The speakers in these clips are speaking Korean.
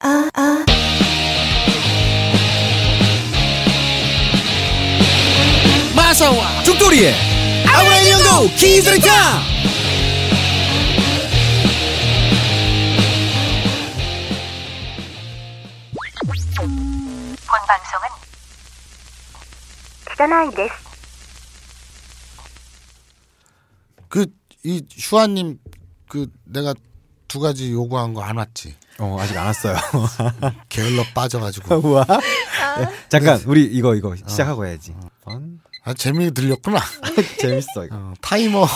아, 아. 마사와 죽돌이의 아브라함 연구 기술이다 본 방송은 시다나이 데스 그이 슈아님 그 내가 두 가지 요구한 거 안 왔지 어 아직 안 왔어요. 게을러 빠져가지고. 우와. 아. 네. 잠깐 우리 이거 이거 어. 시작하고 해야지. 어. 번. 아 재미 들렸구나. 재밌어 이거. 어, 타이머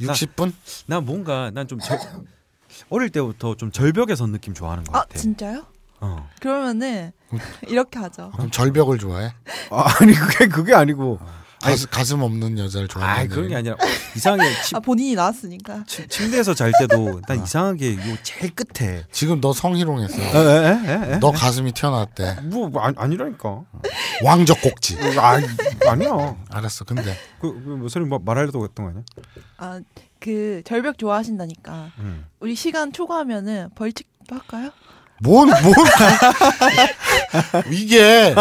60분? 나, 나 뭔가 난 좀 어릴 때부터 좀 절벽에 선 느낌 좋아하는 것 아, 같아. 진짜요? 어. 그러면은 어. 이렇게 하죠. 아, 그럼 절벽을 좋아해? 아, 아니 그게 그게 아니고. 어. 가슴, 가슴 없는 여자를 좋아하는. 아 그런 게 아니라 이상하게 침, 아, 본인이 나왔으니까. 침, 침대에서 잘 때도 난 아. 이상하게 요 제일 끝에. 지금 너 성희롱했어. 에, 에, 에, 너 가슴이 튀어나왔대. 뭐 아, 아니라니까. 왕적 꼭지. 어, 아 아니야. 알았어. 근데 그그 소리 말하려고 했던 거 아니야? 아그 절벽 좋아하신다니까. 음. 우리 시간 초과하면은 벌칙도 할까요? 뭔, 뭔. 이게,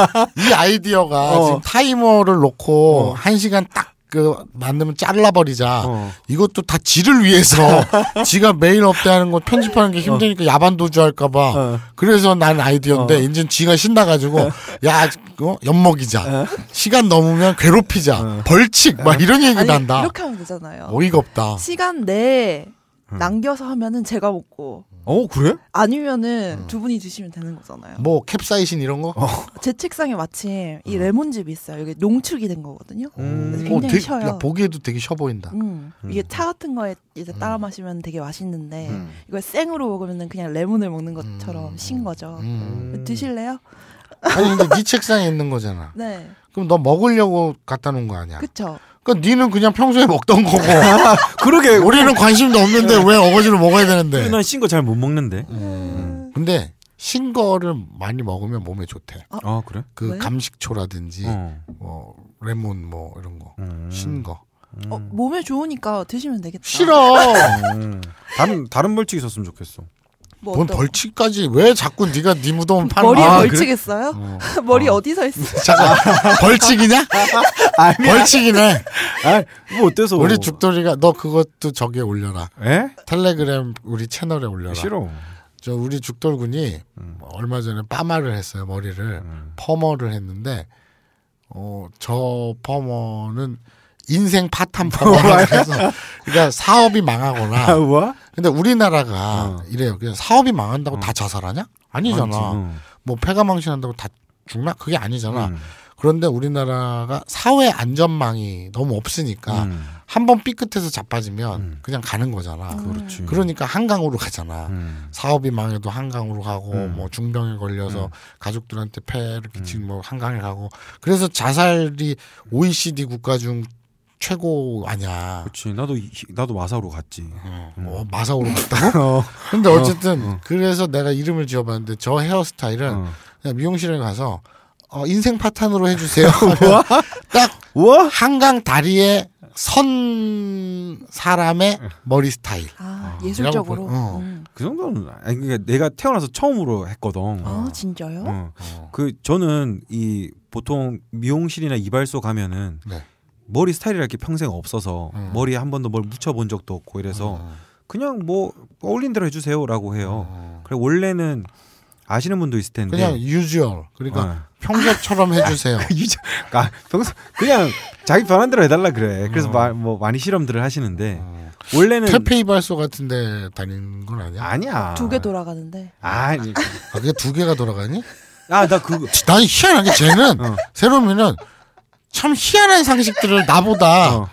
이 아이디어가 어. 지금 타이머를 놓고, 어. 한 시간 딱, 그, 만들면 잘라버리자. 어. 이것도 다 지를 위해서, 지가 매일 업데이하는 거 편집하는 게 어. 힘드니까 어. 야반도주할까봐. 그래서 난 아이디어인데, 어. 이젠 지가 신나가지고, 어. 야, 어? 엿먹이자. 시간 넘으면 괴롭히자. 벌칙. 막 이런 얘기도 아다 이렇게 하면 되잖아요. 어이가 없다. 시간 내에, 음. 남겨서 하면은 제가 먹고. 어 그래? 아니면은 음. 두 분이 드시면 되는 거잖아요. 뭐 캡사이신 이런 거? 어. 제 책상에 마침 이 어. 레몬즙이 있어요. 이게 농축이 된 거거든요. 음. 어, 굉장히 어, 되게, 야, 보기에도 되게 셔 보인다. 음. 이게 차 음. 같은 거에 이제 따라 음. 마시면 되게 맛있는데 이걸 생으로 먹으면은 그냥 레몬을 먹는 것처럼 신 거죠. 드실래요? 아니 근데 네 책상에 있는 거잖아. 네. 그럼 너 먹으려고 갖다 놓은 거 아니야? 그렇 그니까 니는 그냥 평소에 먹던 거고. 그러게 우리는 관심도 없는데 왜어거지를 먹어야 되는데. 난 신 거 잘 못 먹는데. 음. 음. 근데 신 거를 많이 먹으면 몸에 좋대. 아, 아 그래? 그 왜? 감식초라든지 어. 뭐 레몬 뭐 이런 거. 음. 신 거. 음. 어, 몸에 좋으니까 드시면 되겠다. 싫어. 음. 다른 다른 벌칙 있었으면 좋겠어. 뭐뭔 벌칙까지 왜 자꾸 네가 네 무덤 파는 머리 아, 벌칙했어요? 그래? 어. 머리 어. 디서 있어? 잠깐 벌칙이냐? 아, 벌칙이네. 아, 뭐 어때서? 우리 죽돌이가 너 그것도 저기에 올려라. 에? 텔레그램 우리 채널에 올려라. 싫어. 저 우리 죽돌군이 음. 얼마 전에 파마를 했어요 머리를 음. 퍼머를 했는데 어 저 퍼머는 인생 파탄 퍼머라서 뭐? 그러니까 사업이 망하거나 아, 뭐? 근데 우리나라가 어. 이래요. 그냥 사업이 망한다고 어. 다 자살하냐? 아니잖아. 어. 뭐 폐가 망신한다고 다 죽나? 그게 아니잖아. 음. 그런데 우리나라가 사회 안전망이 너무 없으니까 음. 한번 삐끗해서 자빠지면 음. 그냥 가는 거잖아. 음. 그렇지. 그러니까 한강으로 가잖아. 음. 사업이 망해도 한강으로 가고 음. 뭐 중병에 걸려서 음. 가족들한테 폐를 끼치고 뭐 한강에 가고 그래서 자살이 OECD 국가 중 최고 아니야. 그렇지. 나도 나도 마사오로 갔지. 어, 어 마사오로 갔다 어. 근데 어. 어쨌든 어, 그래서 내가 이름을 지어봤는데 저 헤어스타일은 어. 그냥 미용실에 가서 어, 인생 파탄으로 해주세요. 뭐? 딱 우와? 뭐? 한강 다리에 선 사람의 어. 머리 스타일. 아, 예술적으로. 어. 음. 그 정도는 아니 그러니까 내가 태어나서 처음으로 했거든. 아 진짜요? 어. 그 저는 이 보통 미용실이나 이발소 가면은 네. 머리 스타일이 이렇게 평생 없어서 음. 머리에 한 번도 뭘 묻혀본 적도 없고 이래서 음. 그냥 뭐 어울린 대로 해주세요라고 해요. 음. 그래 원래는 아시는 분도 있을 텐데 그냥 유주얼 그러니까 어. 평소처럼 해주세요. 그 유저, 아, 평소 그냥 자기 변한 대로 해달라 그래. 그래서 어. 마, 뭐 많이 실험들을 하시는데 어. 원래는 태페이 발소 같은데 다니는 건 아니야? 아니야. 두 개 돌아가는데. 아, 아 그게 두 개가 돌아가니? 아나 그. 난 희한하게 쟤는 어. 새로면은 참 희한한 상식들을 나보다 어.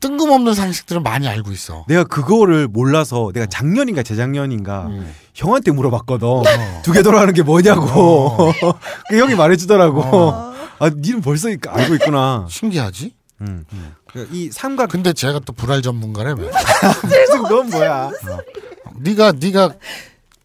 뜬금없는 상식들을 많이 알고 있어. 내가 그거를 몰라서 내가 작년인가 재작년인가 음. 형한테 물어봤거든. 어. 두개돌아가는게 뭐냐고. 어. 그 형이 말해주더라고. 어. 아, 니는 벌써 알고 있구나. 신기하지? 음. 음. 그러니까 이 삼각. 근데 제가 또 불알 전문가래. 무슨 넌 뭐야? 어. 네가 네가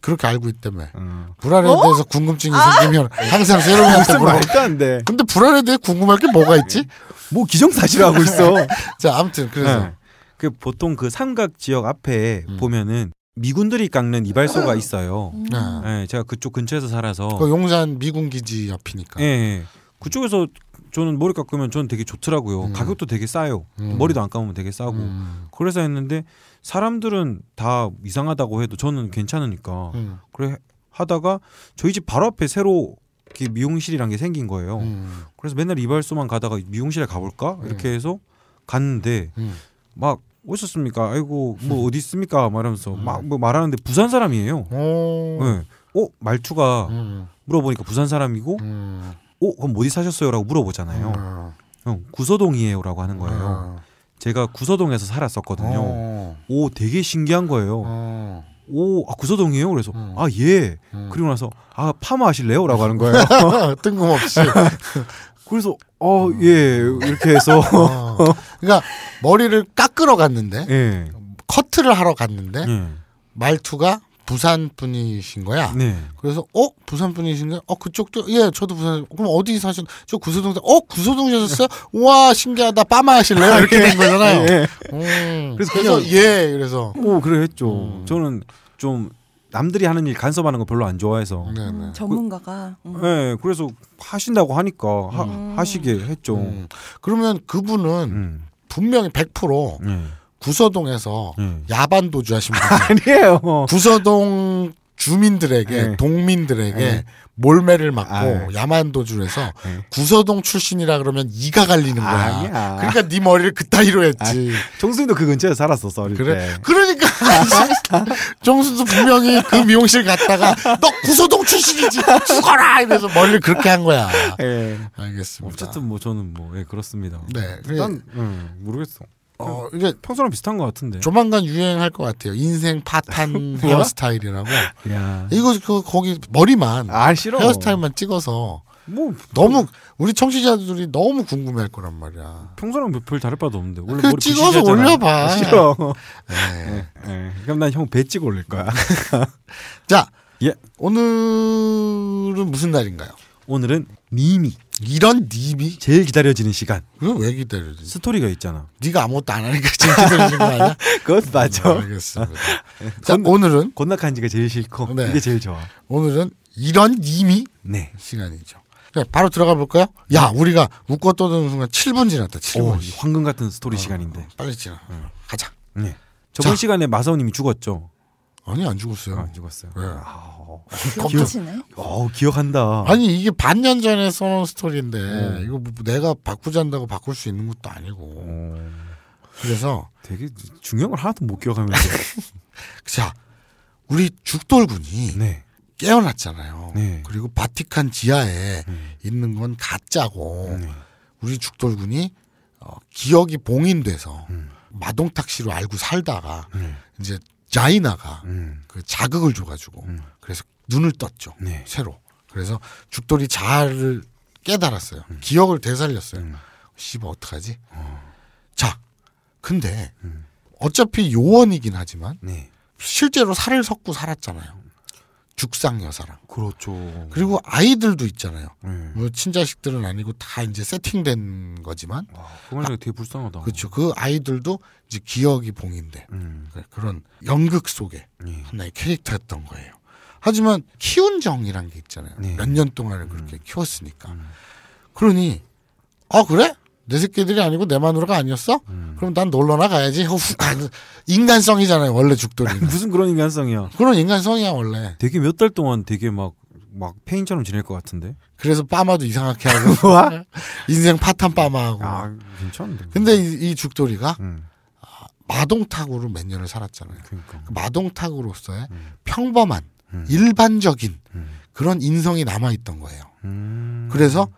그렇게 알고 있다며. 음. 불안에 어? 대해서 궁금증이 아? 생기면 항상 새로운한테 물어보는데. 근데 불안에 대해 궁금할 게 뭐가 있지? 뭐 기정사실하고 있어. 자, 아무튼 그래서 네. 그 보통 그 삼각 지역 앞에 음. 보면은 미군들이 깎는 이발소가 있어요. 음. 네. 네 제가 그쪽 근처에서 살아서. 그 용산 미군 기지 앞이니까. 네. 그쪽에서 저는 머리 깎으면 저는 되게 좋더라고요. 음. 가격도 되게 싸요. 음. 머리도 안 감으면 되게 싸고. 음. 그래서 했는데 사람들은 다 이상하다고 해도 저는 괜찮으니까. 음. 그래 하다가 저희 집 바로 앞에 새로 미용실이란 게 생긴 거예요. 음. 그래서 맨날 이발소만 가다가 미용실에 가볼까 이렇게 음. 해서 갔는데 막 오셨습니까? 아이고 뭐 어디 있습니까? 말하면서 막 뭐 말하는데 부산 사람이에요. 오. 네. 어 말투가 물어보니까 부산 사람이고 어, 그럼 뭐 어디 사셨어요라고 물어보잖아요. 음. 형 구서동이에요라고 하는 거예요. 음. 제가 구서동에서 살았었거든요. 어. 오 되게 신기한 거예요. 어. 오 아, 구서동이에요. 그래서 음. 아 예. 음. 그리고 나서 아 파마 하실래요?라고 하는 거예요. 뜬금없이. 그래서 어 예 이렇게 해서 어. 그러니까 머리를 깎으러 갔는데 예. 커트를 하러 갔는데 예. 말투가 부산 분이신 거야. 네. 그래서 어 부산 분이신가? 어 그쪽도 예 저도 부산. 그럼 어디 사신? 저구소동 사. 어 구소동 사셨어요? 네. 와 신기하다. 빠마 하실래요? 아, 이렇게 예. 된 거잖아요. 예. 음. 그래서, 그래서 예 그래서 오 그래 했죠. 음. 저는 좀 남들이 하는 일 간섭하는 거 별로 안 좋아해서 네네. 네. 음, 전문가가 그 음. 네 그래서 하신다고 하니까 하, 음. 시게 했죠. 음. 그러면 그분은 분명히 100% 네. 예. 구서동에서 음. 야반 도주하신 분 아니에요. 구서동 주민들에게 네. 동민들에게 네. 몰매를 맞고 아, 야만 도주를 해서 네. 구서동 출신이라 그러면 이가 갈리는 거야. 아니야. 그러니까 네 머리를 그따위로 했지. 아, 정수님도 그 근처에 살았었어 어릴 그래? 때. 그러니까 정수도 분명히 그 미용실 갔다가 너 구서동 출신이지 죽어라 이래서 머리를 그렇게 한 거야. 네. 알겠습니다. 어쨌든 뭐 저는 뭐 예, 그렇습니다. 네. 일단 예. 음, 모르겠어. 어, 그 이게 평소랑 비슷한 것 같은데. 조만간 유행할 것 같아요. 인생 파탄 헤어스타일이라고. 야. 이거 그 거기 머리만 아, 싫어. 헤어스타일만 찍어서 뭐 너무 우리 청취자들이 너무 궁금해할 거란 말이야. 평소랑 별 다를 바도 없는데 원래 그 머리 찍어서 올려봐. 아, 싫어. 네. 네. 네. 그럼 난 형 배 찍어 올릴 거야. 자, 예. 오늘은 무슨 날인가요? 오늘은 미미. 이런 님이 제일 기다려지는 시간. 그걸 왜 기다려지? 스토리가 있잖아. 네가 아무것도 안 하니까 제일 기다려지는 거 아니야? 그건 음, 맞아. 알겠습니다. 자, 건, 오늘은 건낙한 지가 제일 싫고 네. 이게 제일 좋아. 오늘은 이런 님이 네. 시간이죠. 바로 들어가 볼까요? 야, 네. 우리가 웃고 떠드는 순간 7분 지났다. 7분. 오, 황금 같은 스토리 어, 시간인데. 빨리 지나. 응. 가자. 네. 저번 자. 시간에 마사오님이 죽었죠. 아니 안 죽었어요. 아, 안 죽었어요. 네. 아우, 기억하시네. 어 기억한다. 아니 이게 반년 전에 써놓은 스토리인데 음. 이거 뭐 내가 바꾸자한다고 바꿀 수 있는 것도 아니고. 음. 그래서 되게 중요한 걸 하나도 못 기억하면서. 자 우리 죽돌군이 네. 깨어났잖아요. 네. 그리고 바티칸 지하에 음. 있는 건 가짜고 네. 우리 죽돌군이 어, 기억이 봉인돼서 음. 마동탁 씨로 알고 살다가 네. 이제 자이나가 음. 그 자극을 줘가지고 음. 그래서 눈을 떴죠. 네. 새로. 그래서 죽돌이 자아를 깨달았어요. 음. 기억을 되살렸어요. 음. 씨발 뭐 어떡하지? 어. 자, 근데 음. 어차피 요원이긴 하지만 네. 실제로 살을 섞고 살았잖아요. 죽상 여사랑. 그렇죠. 그리고 아이들도 있잖아요. 네. 뭐 친자식들은 아니고 다 이제 세팅된 거지만. 와, 아, 그말 아, 되게 불쌍하다. 그렇죠. 그 아이들도 이제 기억이 봉인데 음. 그, 그런 연극 속에 네. 하나의 캐릭터였던 거예요. 하지만 키운 정이란 게 있잖아요. 네. 예. 몇년 동안을 그렇게 음. 키웠으니까. 음. 그러니 아 그래? 내 새끼들이 아니고 내 마누라가 아니었어? 음. 그럼 난 놀러나 가야지. 인간성이잖아요. 원래 죽돌이. 무슨 그런 인간성이야. 그런 인간성이야 원래. 되게 몇 달 동안 되게 막. 막 페인처럼 지낼 것 같은데. 그래서 빠마도 이상하게 하고 뭐? 인생 파탄 빠마하고. 아 괜찮은데. 근데 이, 이 죽돌이가 음. 아, 마동탁으로 몇 년을 살았잖아요. 그러니까. 그 마동탁으로서의 음. 평범한 음. 일반적인 음. 그런 인성이 남아 있던 거예요. 음. 그래서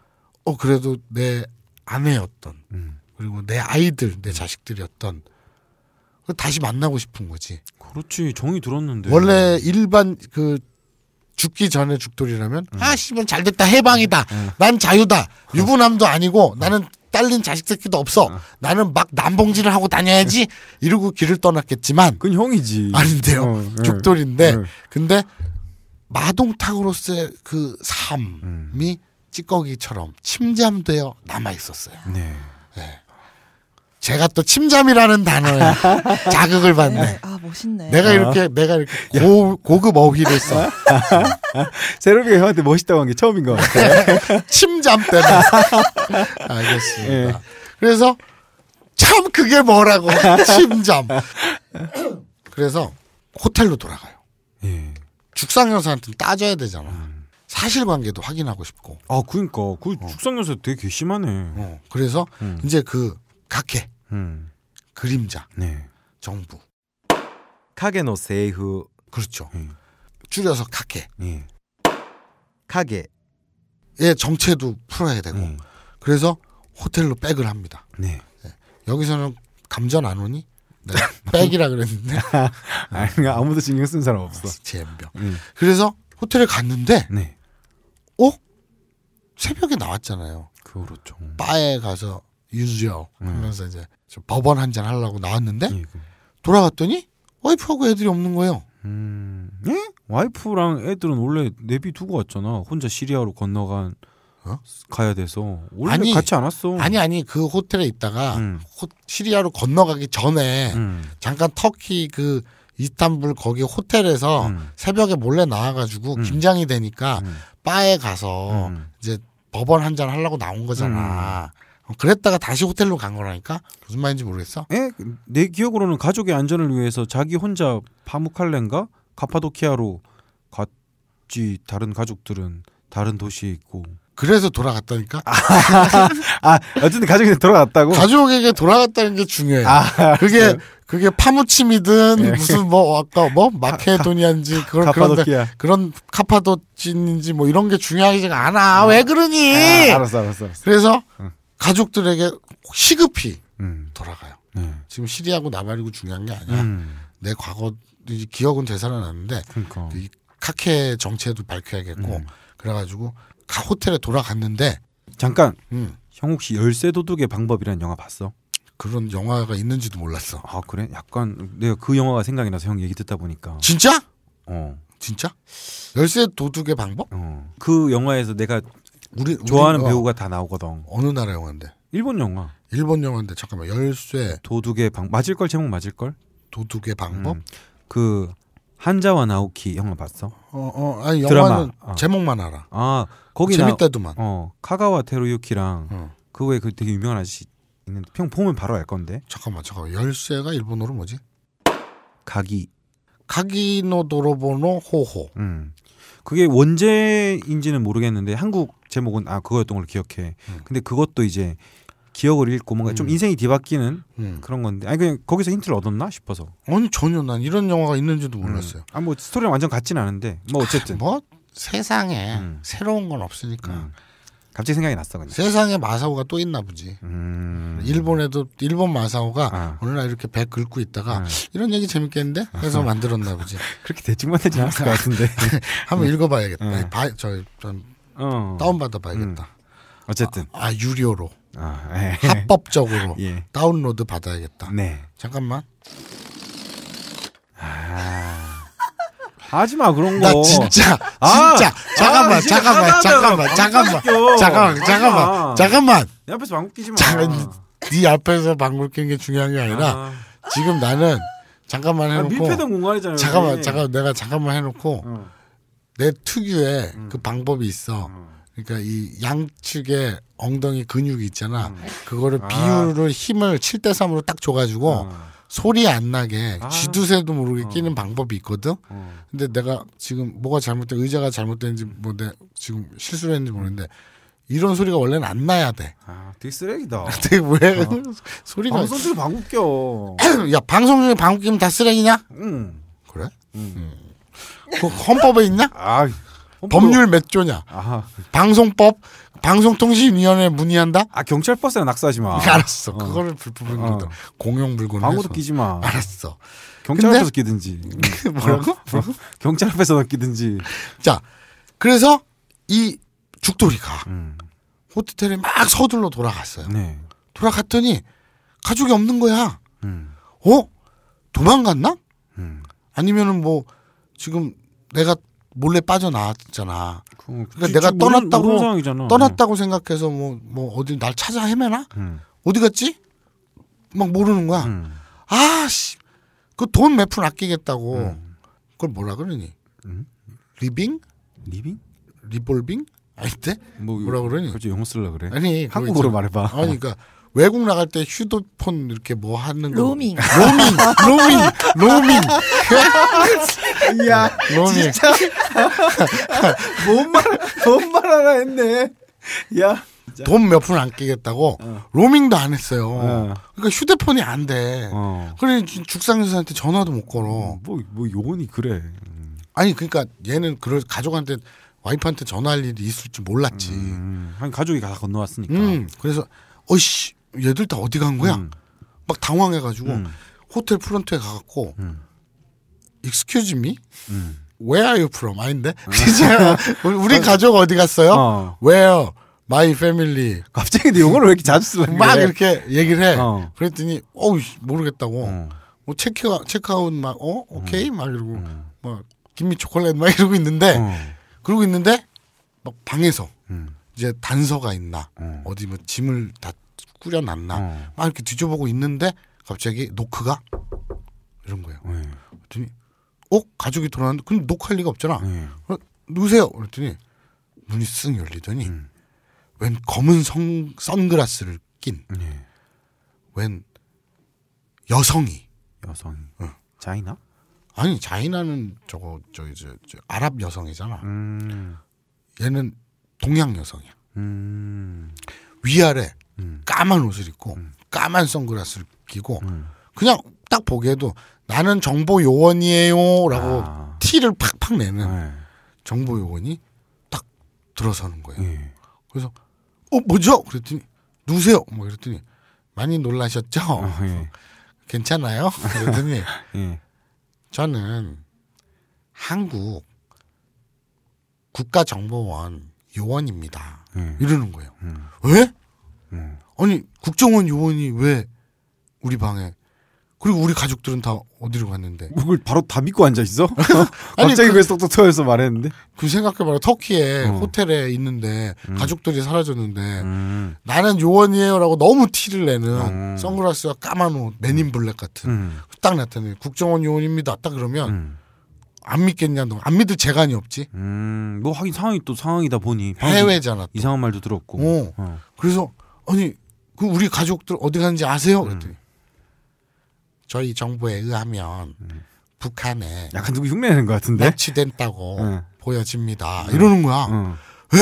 어 그래도 내 아내였던 음. 그리고 내 아이들 내 자식들이었던 그 다시 만나고 싶은 거지. 그렇지 정이 들었는데 원래 일반 그 죽기 전에 죽돌이라면 음. 아 씨발 잘됐다 해방이다 음. 음. 난 자유다 음. 유부남도 아니고 음. 나는 딸린 자식 새끼도 없어 어. 나는 막 남봉질을 하고 다녀야지 이러고 길을 떠났겠지만 그건 형이지 아닌데요 어, 예. 죽돌인데 어. 근데 마동탁으로서의 그 삶이 찌꺼기처럼 침잠되어 남아 있었어요. 네. 네. 제가 또 침잠이라는 단어에 자극을 받네. 네. 아 멋있네. 내가 이렇게 아. 내가 이렇게 고, 고급 어휘를 써. 세로비가 형한테 멋있다고 한 게 처음인 것 같아요. 네. 침잠 때문에. 알겠습니다. 네. 그래서 참 그게 뭐라고 침잠. 그래서 호텔로 돌아가요. 예. 죽상 여사한테 따져야 되잖아. 사실관계도 확인하고 싶고. 아, 그니까그 어. 축상연세 되게 괘씸하네. 어, 그래서 음. 이제 그 각해, 음. 그림자, 네. 정부, 카게노 세이후 그렇죠. 네. 줄여서 각해. 네. 가게의 정체도 풀어야 되고. 네. 그래서 호텔로 백을 합니다. 네. 예. 여기서는 감전 안 오니? 네. 백이라 그랬는데. 아니, 아무도 신경 쓴 사람 없어. 아, 제 아, 병. 음. 그래서 호텔에 갔는데 네. 어? 새벽에 나왔잖아요. 그렇죠. 바에 가서 유주요 러면서 음. 이제 법원 한잔 하려고 나왔는데 예, 그. 돌아갔더니 와이프하고 애들이 없는 거예요. 음. 응? 와이프랑 애들은 원래 내비 두고 왔잖아. 혼자 시리아로 건너간 어? 가야 돼서 원래 아니, 같이 안 왔어. 아니 아니 그 호텔에 있다가 음. 호, 시리아로 건너가기 전에 음. 잠깐 터키 그 이스탄불 거기 호텔에서 음. 새벽에 몰래 나와가지고 음. 김장이 되니까 음. 바에 가서 음. 이제 법원 한잔 하려고 나온 거잖아. 음. 그랬다가 다시 호텔로 간 거라니까 무슨 말인지 모르겠어. 에? 예, 내 기억으로는 가족의 안전을 위해서 자기 혼자 파묵칼렌가 가파도키아로 갔지 다른 가족들은 다른 도시에 있고 그래서 돌아갔다니까. 아, 아 어쨌든 가족에게 돌아갔다고. 가족에게 돌아갔다는 게 중요해요. 아, 그게 네. 그게 파무침이든 네. 무슨 뭐 아까 뭐 마케도니아인지 그런 카파도키 그런데 그런 카파도치인지 뭐 이런 게 중요하지가 않아. 어. 왜 그러니? 아, 알았어, 알았어, 알았어. 그래서 응. 가족들에게 시급히 응. 돌아가요. 응. 지금 시리하고 나발이고 중요한 게 아니야. 내 과거 기억은 되살아났는데 그러니까. 이 카케 정체도 밝혀야겠고 그래가지고 호텔에 돌아갔는데 잠깐 음. 형 혹시 열쇠 도둑의 방법이라는 영화 봤어? 그런 영화가 있는지도 몰랐어. 아 그래? 약간 내가 그 영화가 생각이 나서 형 얘기 듣다 보니까. 진짜? 어. 진짜? 열쇠 도둑의 방법? 어. 그 영화에서 내가 우리, 우리 좋아하는 어. 배우가 다 나오거든. 어느 나라 영화인데? 일본 영화. 일본 영화인데 잠깐만 열쇠 도둑의 방 맞을 걸 제목 맞을 걸? 도둑의 방법? 음. 그 한자와 나오키 영화 봤어? 어어 어, 아니 영화는 드라마. 어. 제목만 알아. 아 거기 재밌다도만. 어 카가와 테루유키랑 어. 그 외에 그 되게 유명한 아저씨 있는데 평 보면 바로 알 건데. 잠깐만 잠깐만 열쇠가 일본어로 뭐지? 가기. 가기노 도로보노 호호. 음. 그게 원제인지는 모르겠는데 한국 제목은 아 그거였던 걸 기억해. 음. 근데 그것도 이제 기억을 잃고 뭔가 음. 좀 인생이 뒤바뀌는 음. 그런 건데 아니 그냥 거기서 힌트를 얻었나 싶어서 아니 전혀 난 이런 영화가 있는지도 몰랐어요. 음. 아뭐 스토리랑 완전 같진 않은데 뭐 그 어쨌든 아, 뭐 세상에 음. 새로운 건 없으니까. 음. 갑자기 생각이 났어 그냥. 세상에 마사오가 또 있나 보지. 음. 일본에도 일본 마사오가 어. 오늘날 이렇게 배 긁고 있다가 음. 이런 얘기 재밌겠는데? 그래서 아. 만들었나 보지. 그렇게 대충 만들지 않았을 것 같은데. 한번 음. 읽어봐야겠다. 바, 음. 저, 좀 어. 다운받아 봐야겠다. 어쨌든. 아, 아 유료로. 아, 예. 합법적으로 예. 다운로드 받아야겠다. 네. 잠깐만. 아. 하지 마 그런 거. 나 진짜 아, 진짜 아, 잠깐만, 아, 잠깐만, 잠깐만, 잠깐만, 잠깐만, 잠깐만, 잠깐만, 잠깐만. 내 앞에서 방귀 끼지 마. 잠깐, 네 앞에서 방귀 낀게 중요한 게 아니라 아. 지금 나는 잠깐만 아, 해놓고 밀폐된 공간이잖아요. 잠깐만, 잠깐 내가 잠깐만 해놓고 어. 내 특유의 음. 그 방법이 있어. 어. 그러니까 이 양측에 엉덩이 근육이 있잖아. 음. 그거를 아. 비율을 힘을 7대 3으로 딱 줘가지고. 어. 소리 안 나게 아. 쥐두새도 모르게 어. 끼는 방법이 있거든. 어. 근데 내가 지금 뭐가 잘못된 의자가 잘못된지 뭐 내 지금 실수를 했는지 모르는데 이런 소리가 원래는 안 나야 돼. 아, 되게 쓰레기다. 되게 왜 어. 소리가 방송 중에 방구 껴. 야 방송 중에 방구 끼면 다 쓰레기냐? 응. 그래? 응. 응. 음. 그 헌법에 있냐? 아, 헌법. 법률 몇 조냐? 아하. 방송법 방송통신위원회 문의한다? 아 경찰 버스에 낙서하지 마. 알았어. 어. 그거를 불법으로 어. 공용 물건. 광고도 끼지 마. 알았어. 경찰 앞에서 끼든지. 뭐라 그 뭐라고? 어? 어? 경찰 앞에서 끼든지. 자, 그래서 이 죽돌이가 음. 호텔에 막 서둘러 돌아갔어요. 네. 돌아갔더니 가족이 없는 거야. 음. 어? 도망갔나? 음. 아니면은 뭐 지금 내가 몰래 빠져나왔잖아. 그러니까 내가 떠났다고 우는, 떠났다고 생각해서 뭐뭐 뭐 어디 날 찾아 헤매나? 음. 어디 갔지? 막 모르는 거야. 음. 아씨, 그 돈 몇 푼 아끼겠다고. 음. 그걸 뭐라 그러니? 음? 리빙? 리빙? 리볼빙? 아이데 네? 뭐, 뭐라 그러니? 그렇지 영어 쓰려 그래. 아니 한국어로 말해봐. 아니 그러니까 외국 나갈 때 휴대폰 이렇게 뭐 하는 거 로밍 로밍 로밍 로밍 이야 로밍. 진짜 뭔말뭔말 하나 했네 야 돈 몇 푼 안 끼겠다고 어. 로밍도 안 했어요. 어. 그러니까 휴대폰이 안 돼. 어. 그래 죽상여사한테 전화도 못 걸어. 뭐뭐 음, 뭐요건이 그래. 음. 아니 그러니까 얘는 그럴 가족한테 와이프한테 전화할 일이 있을지 몰랐지. 음. 한 음. 가족이 가서 건너왔으니까. 음. 그래서 어씨 얘들 다 어디 간 거야? 음. 막 당황해가지고 음. 호텔 프런트에 가갖고 익스큐 c u 왜아 m 프 음. w h e 아닌데 음. 우리 어. 가족 어디 갔어요? 왜요? h 마이 패밀리. 갑자기 근데 이걸 왜 이렇게 자주 쓰는 거야? 막 이렇게 얘기를 해. 어. 그랬더니 어우 모르겠다고. 어. 뭐 체크 체크아웃 막어 오케이 음. 막 이러고 음. 막 뭐 김미 초콜릿 막 이러고 있는데 어. 그러고 있는데 막 방에서 음. 이제 단서가 있나 음. 어디 뭐 짐을 다 꾸려놨나 어. 막 이렇게 뒤져보고 있는데 갑자기 노크가 이런 거예요. 네. 그랬더니 어 가족이 돌아왔는데 근데 녹할 화 리가 없잖아. 네. 예. 어, 누세요 그랬더니 문이 쓱 열리더니 음. 웬 검은 성, 선글라스를 낀웬 예. 네. 여성이 여성 응. 어. 자이나? 아니 자이나는 저거 저이저 아랍 여성이잖아. 음. 얘는 동양 여성이야. 음. 위아래 음. 까만 옷을 입고 음. 까만 선글라스를 끼고 음. 그냥 딱 보기에도 나는 정보 요원이에요라고 아. 티를 팍팍 내는 네. 정보 요원이 딱 들어서는 거예요. 네. 그래서 어 뭐죠? 그랬더니 누세요. 뭐 그랬더니 많이 놀라셨죠? 어, 예. 괜찮아요? 그랬더니 예. 저는 한국 국가정보원 요원입니다. 예. 이러는 거예요. 음. 왜? 음. 아니 국정원 요원이 왜 우리 방에 그리고 우리 가족들은 다 어디로 갔는데? 그걸 바로 다 믿고 앉아 있어? 아니, 갑자기 그, 쏙쏙 터에서 말했는데? 그 생각해봐라. 터키에 어. 호텔에 있는데 음. 가족들이 사라졌는데 음. 나는 요원이에요라고 너무 티를 내는 음. 선글라스와 까만 옷, 맨인 블랙 같은 음. 딱 나타내. 국정원 요원입니다. 딱 그러면 음. 안 믿겠냐 너? 안 믿을 재간이 없지. 음, 뭐 하긴 상황이 또 상황이다 보니 해외잖아. 또. 이상한 말도 들었고. 어. 어. 그래서 아니 그 우리 가족들 어디 갔는지 아세요? 음. 그랬더니 음. 저희 정부에 의하면 음. 북한에 약간 누구 흉내내는 것 같은데 납치됐다고 예. 음. 보여집니다. 이러는 거야. 어. 에?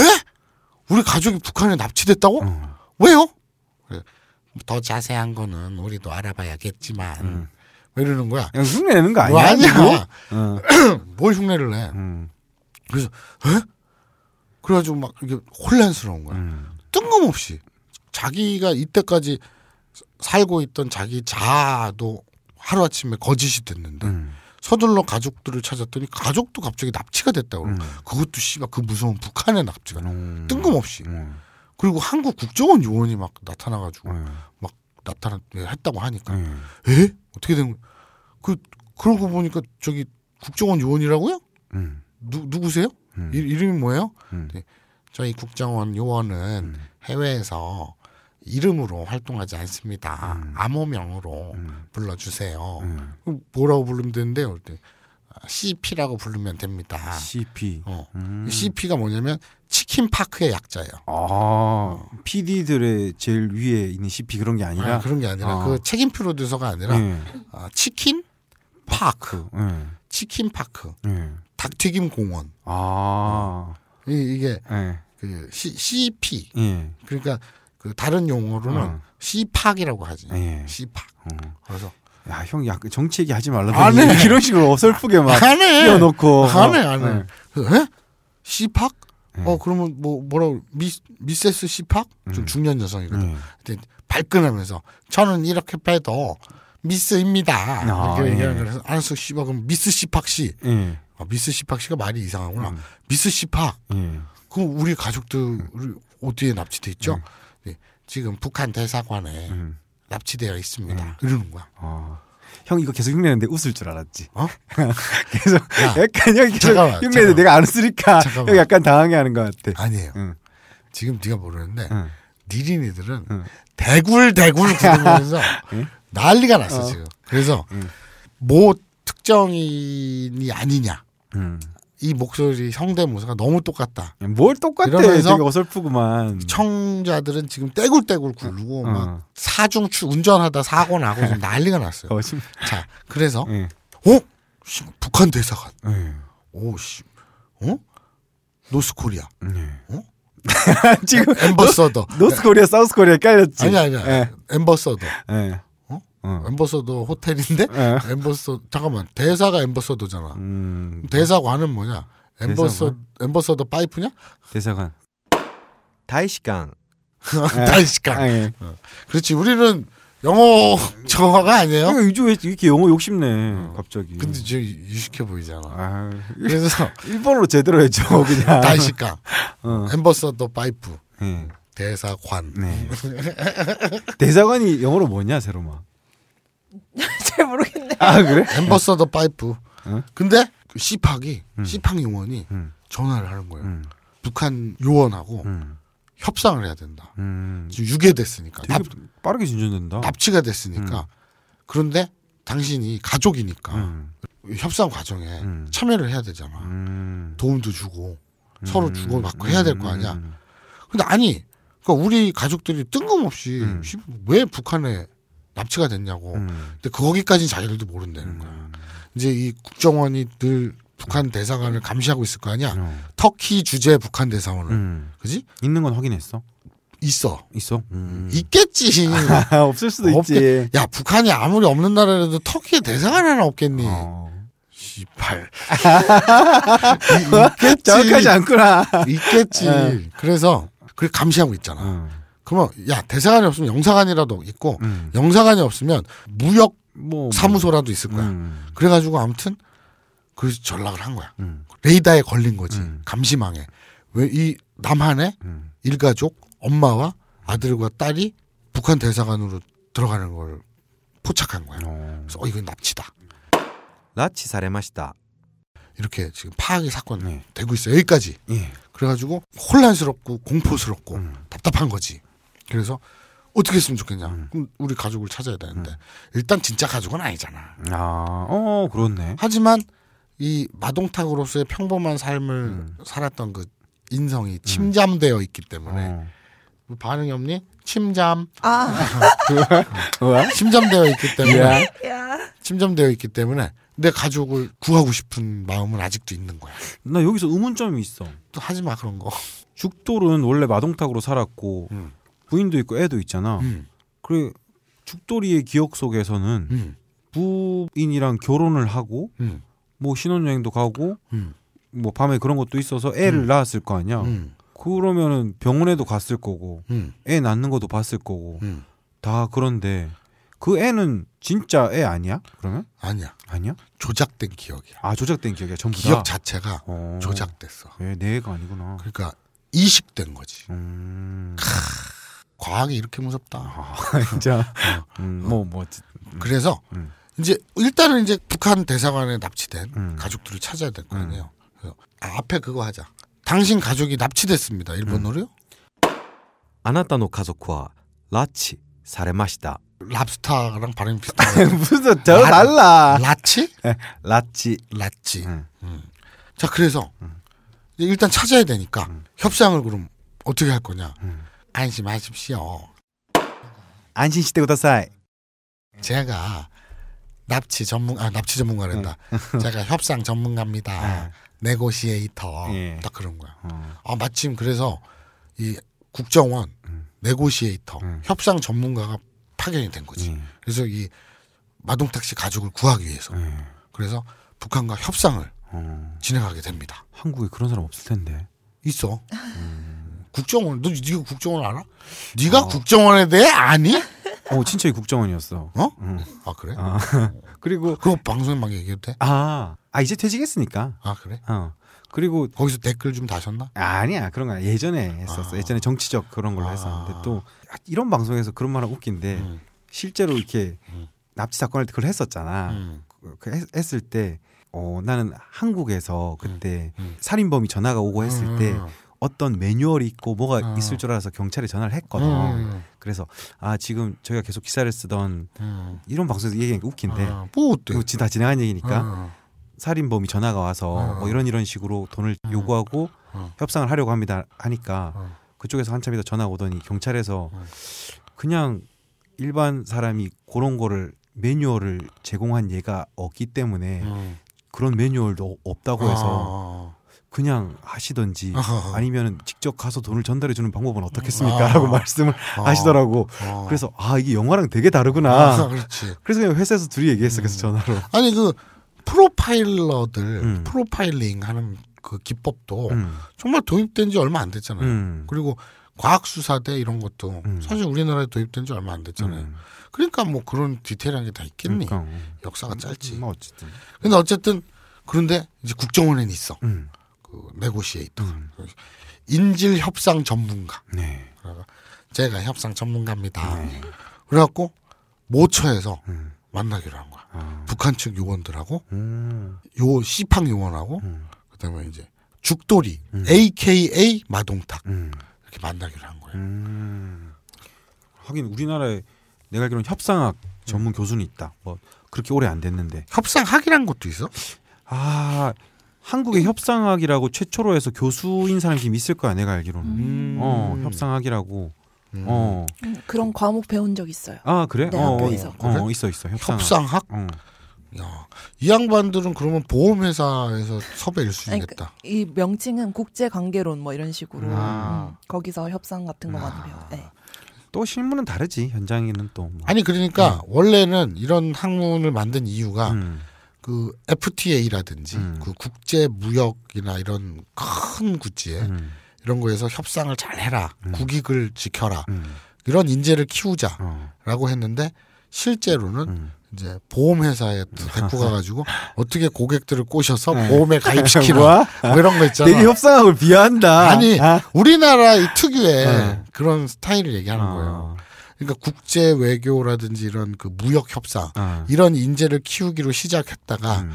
우리 가족이 북한에 납치됐다고? 어. 왜요? 더 자세한 거는 우리도 알아봐야겠지만 왜 음. 뭐 이러는 거야? 야, 흉내내는 거 아니야? 뭐 아니야. 어. 뭘 흉내를 내? 음. 그래서 에? 그래가지고 막 이게 혼란스러운 거야. 뜬금없이. 자기가 이때까지 살고 있던 자기 자아도 하루아침에 거짓이 됐는데 음. 서둘러 가족들을 찾았더니 가족도 갑자기 납치가 됐다고 음. 그것도 씨발 그 무서운 북한의 납치가 음. 뜬금없이 음. 그리고 한국 국정원 요원이 막 나타나가지고 음. 막 나타나 네, 했다고 하니까 음. 에 어떻게 된그 그러고 보니까 저기 국정원 요원이라고요? 누 누구세요? 이, 이름이 뭐예요? 네. 저희 국정원 요원은 해외에서 이름으로 활동하지 않습니다. 음. 암호명으로 음. 불러주세요. 음. 뭐라고 부르면 되는데요? 그때 아, CP라고 부르면 됩니다. CP. 어. 음. CP가 뭐냐면 치킨 파크의 약자예요. 아, 어. PD들의 제일 위에 있는 CP 그런 게 아니라 아, 그런 게 아니라 아. 그 책임 프로듀서가 아니라 네. 어, 치킨 파크, 네. 치킨 파크, 네. 닭튀김 공원. 아, 이, 게그 C, p 그러니까 그 다른 용어로는 어. 시팍이라고 하지. 예. 시팍. 어. 그래서 야, 형, 야, 그 정치 얘기 하지 말라고. 안 해. 이런 식으로 어설프게 막. 안 해. 띄워놓고. 안 해, 어. 안 해. 그래 시팍? 네. 예. 어, 그러면 뭐, 뭐라고, 미, 미세스 시팍? 음. 좀 중년 여성이거든. 음. 발끈하면서, 저는 이렇게 빼도 미스입니다. 아, 이렇게 예. 얘기하는 거라서, 알았어, 씨발, 그 미스 시팍 씨. 예. 아, 미스 시팍 씨가 말이 이상하구나. 음. 미스 시팍. 예. 그럼 우리 가족들, 우리 어디에 납치돼 있죠? 예. 지금 북한 대사관에 음. 납치되어 있습니다. 음. 이러는 거야. 어. 형 이거 계속 흉내는데 웃을 줄 알았지. 어? 계속 야, 약간 여기 흉내는데 내가 안 웃으니까 여기 약간 당황해하는 것 같아. 아니에요. 응. 지금 네가 모르는데 응. 니린이들은 응. 대굴 대굴 부르면서 난리가 났어 어. 지금. 그래서 모 특정인이 아니냐. 이 목소리 성대모사가 너무 똑같다. 뭘 똑같대? 이러면서 되게 어설프구만. 청자들은 지금 떼굴떼굴 굴고 어. 막 사중추 운전하다 사고 나고 지 난리가 났어요. 거짓 어, 자, 그래서 네. 어? 씨, 북한 대사관. 네. 오 씨. 어? 노스코리아. 네. 예. 어? 지금 엠버서더. 노스코리아, 사우스코리아 깔렸지. 아니 아니야. 엠버서더. 네. 어. 엠버서더 호텔인데 네. 엠버서 잠깐만 대사가 엠버서더잖아. 음... 대사관은 뭐냐? 엠버서 대사관? 엠버서더 파이프냐? 대사관. 다이시간. 네. 다이시간. 아, 예. 어. 그렇지 우리는 영어 정화가 아니에요. 야, 요즘 왜 이렇게 영어 욕심내 어. 갑자기. 근데 지금 유식해 보이잖아. 아, 그래서 일본어로 제대로 했죠 어, 그냥. 다이시간. 어. 엠버서더 파이프. 예. 대사관. 네. 대사관이 영어로 뭐냐, 새로마? 잘 모르겠네. 아 그래? 엠버서더 파이프. 어? 근데 그 시팍이 음. 시팍 요원이 음. 전화를 하는 거예요. 음. 북한 요원하고 음. 협상을 해야 된다. 음. 지금 유괴됐으니까. 납, 빠르게 진전된다. 납치가 됐으니까. 음. 그런데 당신이 가족이니까 협상 과정에 참여를 해야 되잖아. 도움도 주고 서로 주고 받고 해야 될 거 아니야. 근데 아니, 그러니까 우리 가족들이 뜬금없이 왜 북한에 납치가 됐냐고. 음. 근데 거기까지는 자기들도 모른다는 음. 거야. 이제 이 국정원이 늘 북한 대사관을 감시하고 있을 거 아니야. 어. 터키 주재 북한 대사원을. 음. 그지? 있는 건 확인했어. 있어. 있어. 음. 있겠지. 아, 없을 수도 없겠... 있지. 야 북한이 아무리 없는 나라라도 터키에 대사관 하나 없겠니? 어. 씨발. 있겠지. 정확하지 않구나. 있겠지. 에. 어. 그래서 그래 감시하고 있잖아. 음. 그러면 야 대사관이 없으면 영사관이라도 있고 음. 영사관이 없으면 무역 뭐, 뭐, 사무소라도 있을 거야. 음. 그래가지고 아무튼 그 전락을 한 거야. 음. 레이더에 걸린 거지 음. 감시망에. 왜 이 남한의 음. 일가족 엄마와 아들과 딸이 북한 대사관으로 들어가는 걸 포착한 거야. 오. 어. 그래서 어 이건 납치다. 납치 사례마시다. 이렇게 지금 파악이 사건 네. 되고 있어요. 여기까지. 예. 그래가지고 혼란스럽고 공포스럽고 음. 답답한 거지. 그래서 어떻게 했으면 좋겠냐. 음. 그럼 우리 가족을 찾아야 되는데 음. 일단 진짜 가족은 아니잖아. 아, 어, 그렇네. 하지만 이 마동탁으로서의 평범한 삶을 음. 살았던 그 인성이 음. 침잠되어 있기 때문에 어. 반응이 없니? 침잠. 아. 침잠되어 있기 때문에. 침잠되어 있기 때문에 내 가족을 구하고 싶은 마음은 아직도 있는 거야. 나 여기서 의문점이 있어. 또 하지 마 그런 거. 죽돌은 원래 마동탁으로 살았고 음. 부인도 있고 애도 있잖아. 음. 그래 죽돌이의 기억 속에서는 음. 부인이랑 결혼을 하고 음. 뭐 신혼여행도 가고 음. 뭐 밤에 그런 것도 있어서 애를 음. 낳았을 거 아니야. 음. 그러면은 병원에도 갔을 거고 애 낳는 것도 봤을 거고 다 그런데 그 애는 진짜 애 아니야? 그러면? 아니야. 아니야? 조작된 기억이야. 아 조작된 기억이야. 전부 기억 다? 자체가 어... 조작됐어. 예, 내가 아니구나. 그러니까 이식된 거지. 음... 캬... 과학이 이렇게 무섭다. 아, 진짜 뭐뭐 어. 음, 뭐, 뭐 그래서 음, 음. 이제 일단은 이제 북한 대사관에 납치된 음. 가족들을 찾아야 될거 음. 아니에요. 그 아, 앞에 그거 하자. 당신 가족이 납치됐습니다. 일본어로요? 음. 아나타노 가족과 라치 사레마시다. 랍스타랑 발음 비슷해. 무슨 저 달라. 라치? 네, 라치. 라치. 자 그래서 일단 찾아야 되니까 협상을 그럼 어떻게 할 거냐. 음. 안심하십시오. 안심 시대 구다사이. 제가 납치 전문 아 납치 전문가란다. 어. 제가 협상 전문가입니다. 네. 네고시에이터 예. 딱 그런 거야. 어. 아 마침 그래서 이 국정원 음. 네고시에이터 음. 협상 전문가가 파견이 된 거지. 음. 그래서 이 마동탁 씨 가족을 구하기 위해서 예. 그래서 북한과 협상을 어. 진행하게 됩니다. 한국에 그런 사람 없을 텐데 있어. 국정원 너 네가 국정원 알아? 네가 어. 국정원에 대해 아니? 어 친척이 국정원이었어. 어? 응. 아 그래? 아, 그리고 그거 방송에 막 얘기해도 돼? 아, 아 이제 퇴직했으니까. 아 그래? 어. 그리고 거기서 댓글 좀 다셨나? 아니야 그런 거야 예전에 했었어. 아. 예전에 정치적 그런 걸로 아. 했었는데 또 이런 방송에서 그런 말은 웃긴데 음. 실제로 이렇게 음. 납치 사건할때 그걸 했었잖아. 음. 그, 그 했, 을때 어, 나는 한국에서 그때 음. 음. 살인범이 전화가 오고 했을 때 음. 어떤 매뉴얼이 있고 뭐가 어. 있을 줄 알아서 경찰에 전화를 했거든. 음, 음, 음. 그래서 아 지금 저희가 계속 기사를 쓰던 음. 이런 방송에서 얘기하니까 웃긴데 아, 뭐 어때? 그 다 지나간 얘기니까 어, 어. 살인범이 전화가 와서 어. 뭐 어. 이런 이런 식으로 돈을 어, 요구하고 협상을 하려고 합니다 하니까 그쪽에서 한참이더 전화 오더니 경찰에서 그냥 일반 사람이 그런 거를 매뉴얼을 제공한 예가 없기 때문에 음. 그런 매뉴얼도 없다고 해서 아, 아, 그냥 하시던지 아니면 직접 가서 돈을 전달해 주는 방법은 음. 어떻겠습니까라고 아. 말씀을 아하. 시더라고아 그래서 아 이게 영화랑 되게 다르구나. 아, 그래서 그냥 회사에서 둘이 얘기했어. 그래서 음. 전화로. 아니 그 프로파일러들 음. 프로파일링 하는 그 기법도 음. 정말 도입된 지 얼마 안 됐잖아요. 음. 그리고 과학수사대 이런 것도 사실 우리나라에 도입된 지 얼마 안 됐잖아요. 그러니까 뭐 그런 디테일한 게 다 있겠니? 그러니까. 역사가 짧지. 뭐 어쨌든. 근데 어쨌든 그런데 이제 국정원에는 있어. 그 네고시에이터, 음. 인질 협상 전문가. 네. 제가 협상 전문가입니다. 네. 그래갖고 모처에서 음. 만나기로 한 거야. 아. 북한 측 요원들하고 음. 요 시팡 요원하고 음. 그다음에 이제 죽돌이 AKA 음. 마동탁 음. 이렇게 만나기로 한 거예요. 하긴 우리나라에 내가 알기로는 협상학 전문 교수는 있다. 뭐 그렇게 오래 안 됐는데 협상학이란 것도 있어? 아 한국의 협상학이라고 최초로 해서 교수인 사람이 지금 있을 거야 내가 알기로는 음. 어 협상학이라고 음. 어 그런 과목 배운 적 있어요 아 그래 네, 어, 학교에서 어, 그래? 어. 어, 있어 있어 협상학, 협상학? 어. 야, 이 양반들은 그러면 보험회사에서 섭외일 수 그 있겠다. 아니, 이 명칭은 국제관계론 뭐 이런 식으로 아. 음, 거기서 협상 같은 거 아. 많이 배워. 네. 또 실무는 다르지 현장에는 또. 뭐. 아니 그러니까 네. 원래는 이런 학문을 만든 이유가 음. 그 FTA라든지 음. 그 국제 무역이나 이런 큰굿즈에 음. 이런 거에서 협상을 잘 해라, 음. 국익을 지켜라, 음. 이런 인재를 키우자라고 어. 했는데 실제로는 음. 이제 보험회사에 데리고 가가지고 어떻게 고객들을 꼬셔서 네. 보험에 가입시키라 뭐? 뭐 이런 거 있잖아. 되게 협상하고 비하한다. 아니 아. 우리나라 특유의 네. 그런 스타일을 얘기하는 어. 거예요. 그러니까 국제 외교라든지 이런 그 무역 협상 아. 이런 인재를 키우기로 시작했다가 음.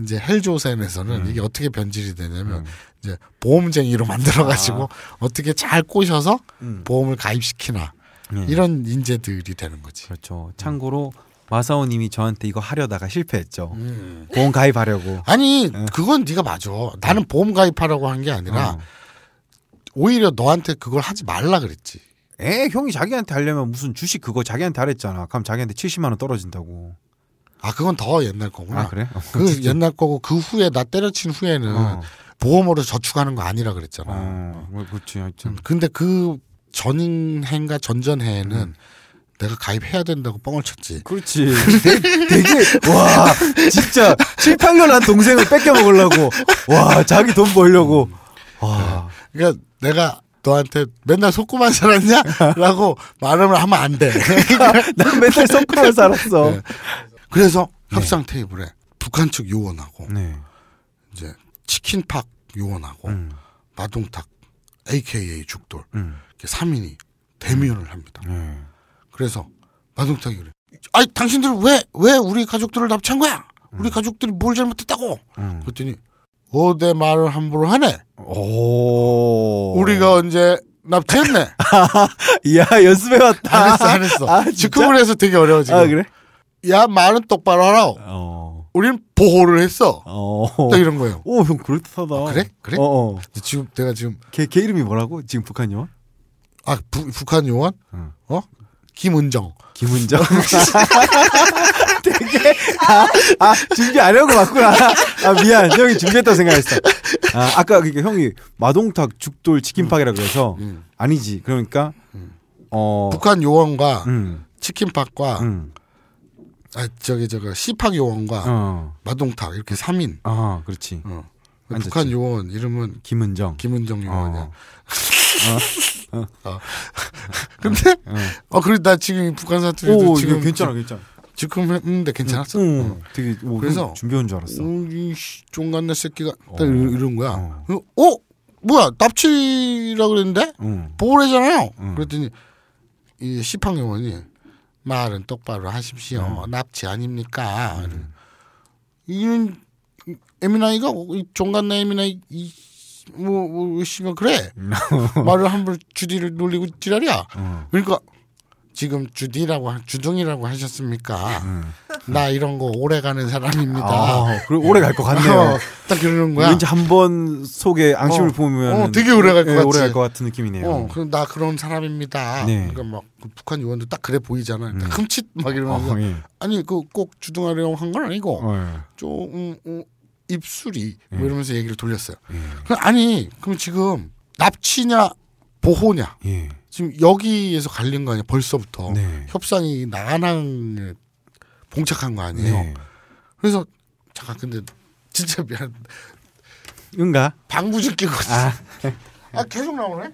이제 헬조센에서는 음. 이게 어떻게 변질이 되냐면 음. 이제 보험쟁이로 만들어가지고 아. 어떻게 잘 꼬셔서 음. 보험을 가입시키나 음. 이런 인재들이 되는 거지. 그렇죠. 참고로 마사오님이 저한테 이거 하려다가 실패했죠. 음. 보험 가입하려고. 아니 예. 그건 네가 맞아. 나는 음. 보험 가입하려고한 게 아니라 어. 오히려 너한테 그걸 하지 말라 그랬지. 에 형이 자기한테 하려면 무슨 주식 그거 자기한테 하랬잖아. 그럼 자기한테 70만 원 떨어진다고. 아 그건 더 옛날 거구나. 아, 그래? 그 옛날 거고 그 후에 나 때려친 후에는 어. 보험으로 저축하는 거 아니라 그랬잖아. 어, 뭐, 그렇지. 하여튼. 음, 근데 그전행과 전전해에는 음. 내가 가입해야 된다고 뻥을 쳤지. 그렇지. 되게, 되게 와 진짜 7, 8년 한 동생을 뺏겨 먹으려고 와 자기 돈 벌려고. 와. 그러니까 내가 너한테 맨날 속고만 살았냐? 라고 말을 하면 안 돼. 난 맨날 속고만 살았어. 네. 그래서 네. 협상 테이블에 북한 측 요원하고 네. 이제 치킨팍 요원하고 음. 마동탁 AKA 죽돌 음. 3인이 대면을 합니다. 음. 그래서 마동탁이 그래. 아이 당신들 왜 왜 우리 가족들을 납치한 거야? 우리 음. 가족들이 뭘 잘못했다고? 음. 그랬더니 어대 말을 함부로 하네. 오. 우리가 언제 납치했네. 야 연습해 왔다. 안 했어 안 했어. 아, 축구를 해서 되게 어려워 지금. 아 그래? 야 말은 똑바로 하라. 어. 우린 보호를 했어. 어. 또 이런 거예요. 오, 형 그럴듯하다. 아, 그래? 그래? 어, 어. 지금 내가 지금 걔, 걔 이름이 뭐라고? 지금 북한 요원? 아, 부, 북한 요원? 응. 어? 김은정. 김은정. 되게, 아, 아, 준비 안 해온 거 맞구나. 아, 미안. 형이 준비했다고 생각했어. 아, 아까 그게 형이 마동탁 죽돌 치킨팍이라 그래서 음, 음. 아니지. 그러니까, 어. 북한 요원과 음. 치킨팍과 음. 아, 저기, 저기, 시팍 요원과 어. 마동탁 이렇게 3인. 아, 그렇지. 어. 북한 요원 이름은 김은정. 김은정 요원이야. 어. 어. 어. 아. 근데 어 그래 나 지금 북한 사투리도 오, 지금 괜찮아 괜찮아. 지금 했는데 괜찮았어. 응, 응. 어. 되게 오, 그래서 준비한 줄 알았어. 어, 씨 종간네 새끼가 어. 딱 이런 거야. 어, 어? 뭐야 납치라 그랬는데 응. 보호래잖아요. 그랬더니 이 시판경원이 말은 똑바로 하십시오. 납치 아닙니까? 이는 에미나이가 종간네 에미나이 이 뭐, 뭐, 씨가 그래. 말을 함부로 주디를 놀리고 지랄이야. 어. 그러니까 지금 주디라고 주둥이라고 하셨습니까? 음. 나 이런 거 오래 가는 사람입니다. 아, 그리고 오래 갈 것 같네요. 어, 딱그러는 거야. 왠지 한번 속에 앙심을 어, 품면 어, 되게 오래 갈것 예, 같은 느낌이네요. 어, 그럼 나 그런 사람입니다. 네. 그러니까 막그 북한 요원도 딱 그래 보이잖아. 음. 네. 흠칫 막 이러면서 아, 예. 아니 그 꼭 주둥아리라고 한 건 아니고 어, 예. 좀 음, 음 입술이 뭐 예. 이러면서 얘기를 돌렸어요. 예. 아니 그럼 지금 납치냐 보호냐 예. 지금 여기에서 갈린 거 아니야 벌써부터 네. 협상이 난항에 봉착한 거 아니에요. 네. 그래서 잠깐 근데 진짜 미안. 응가? 방부제 끼고 아. 아 계속 나오네.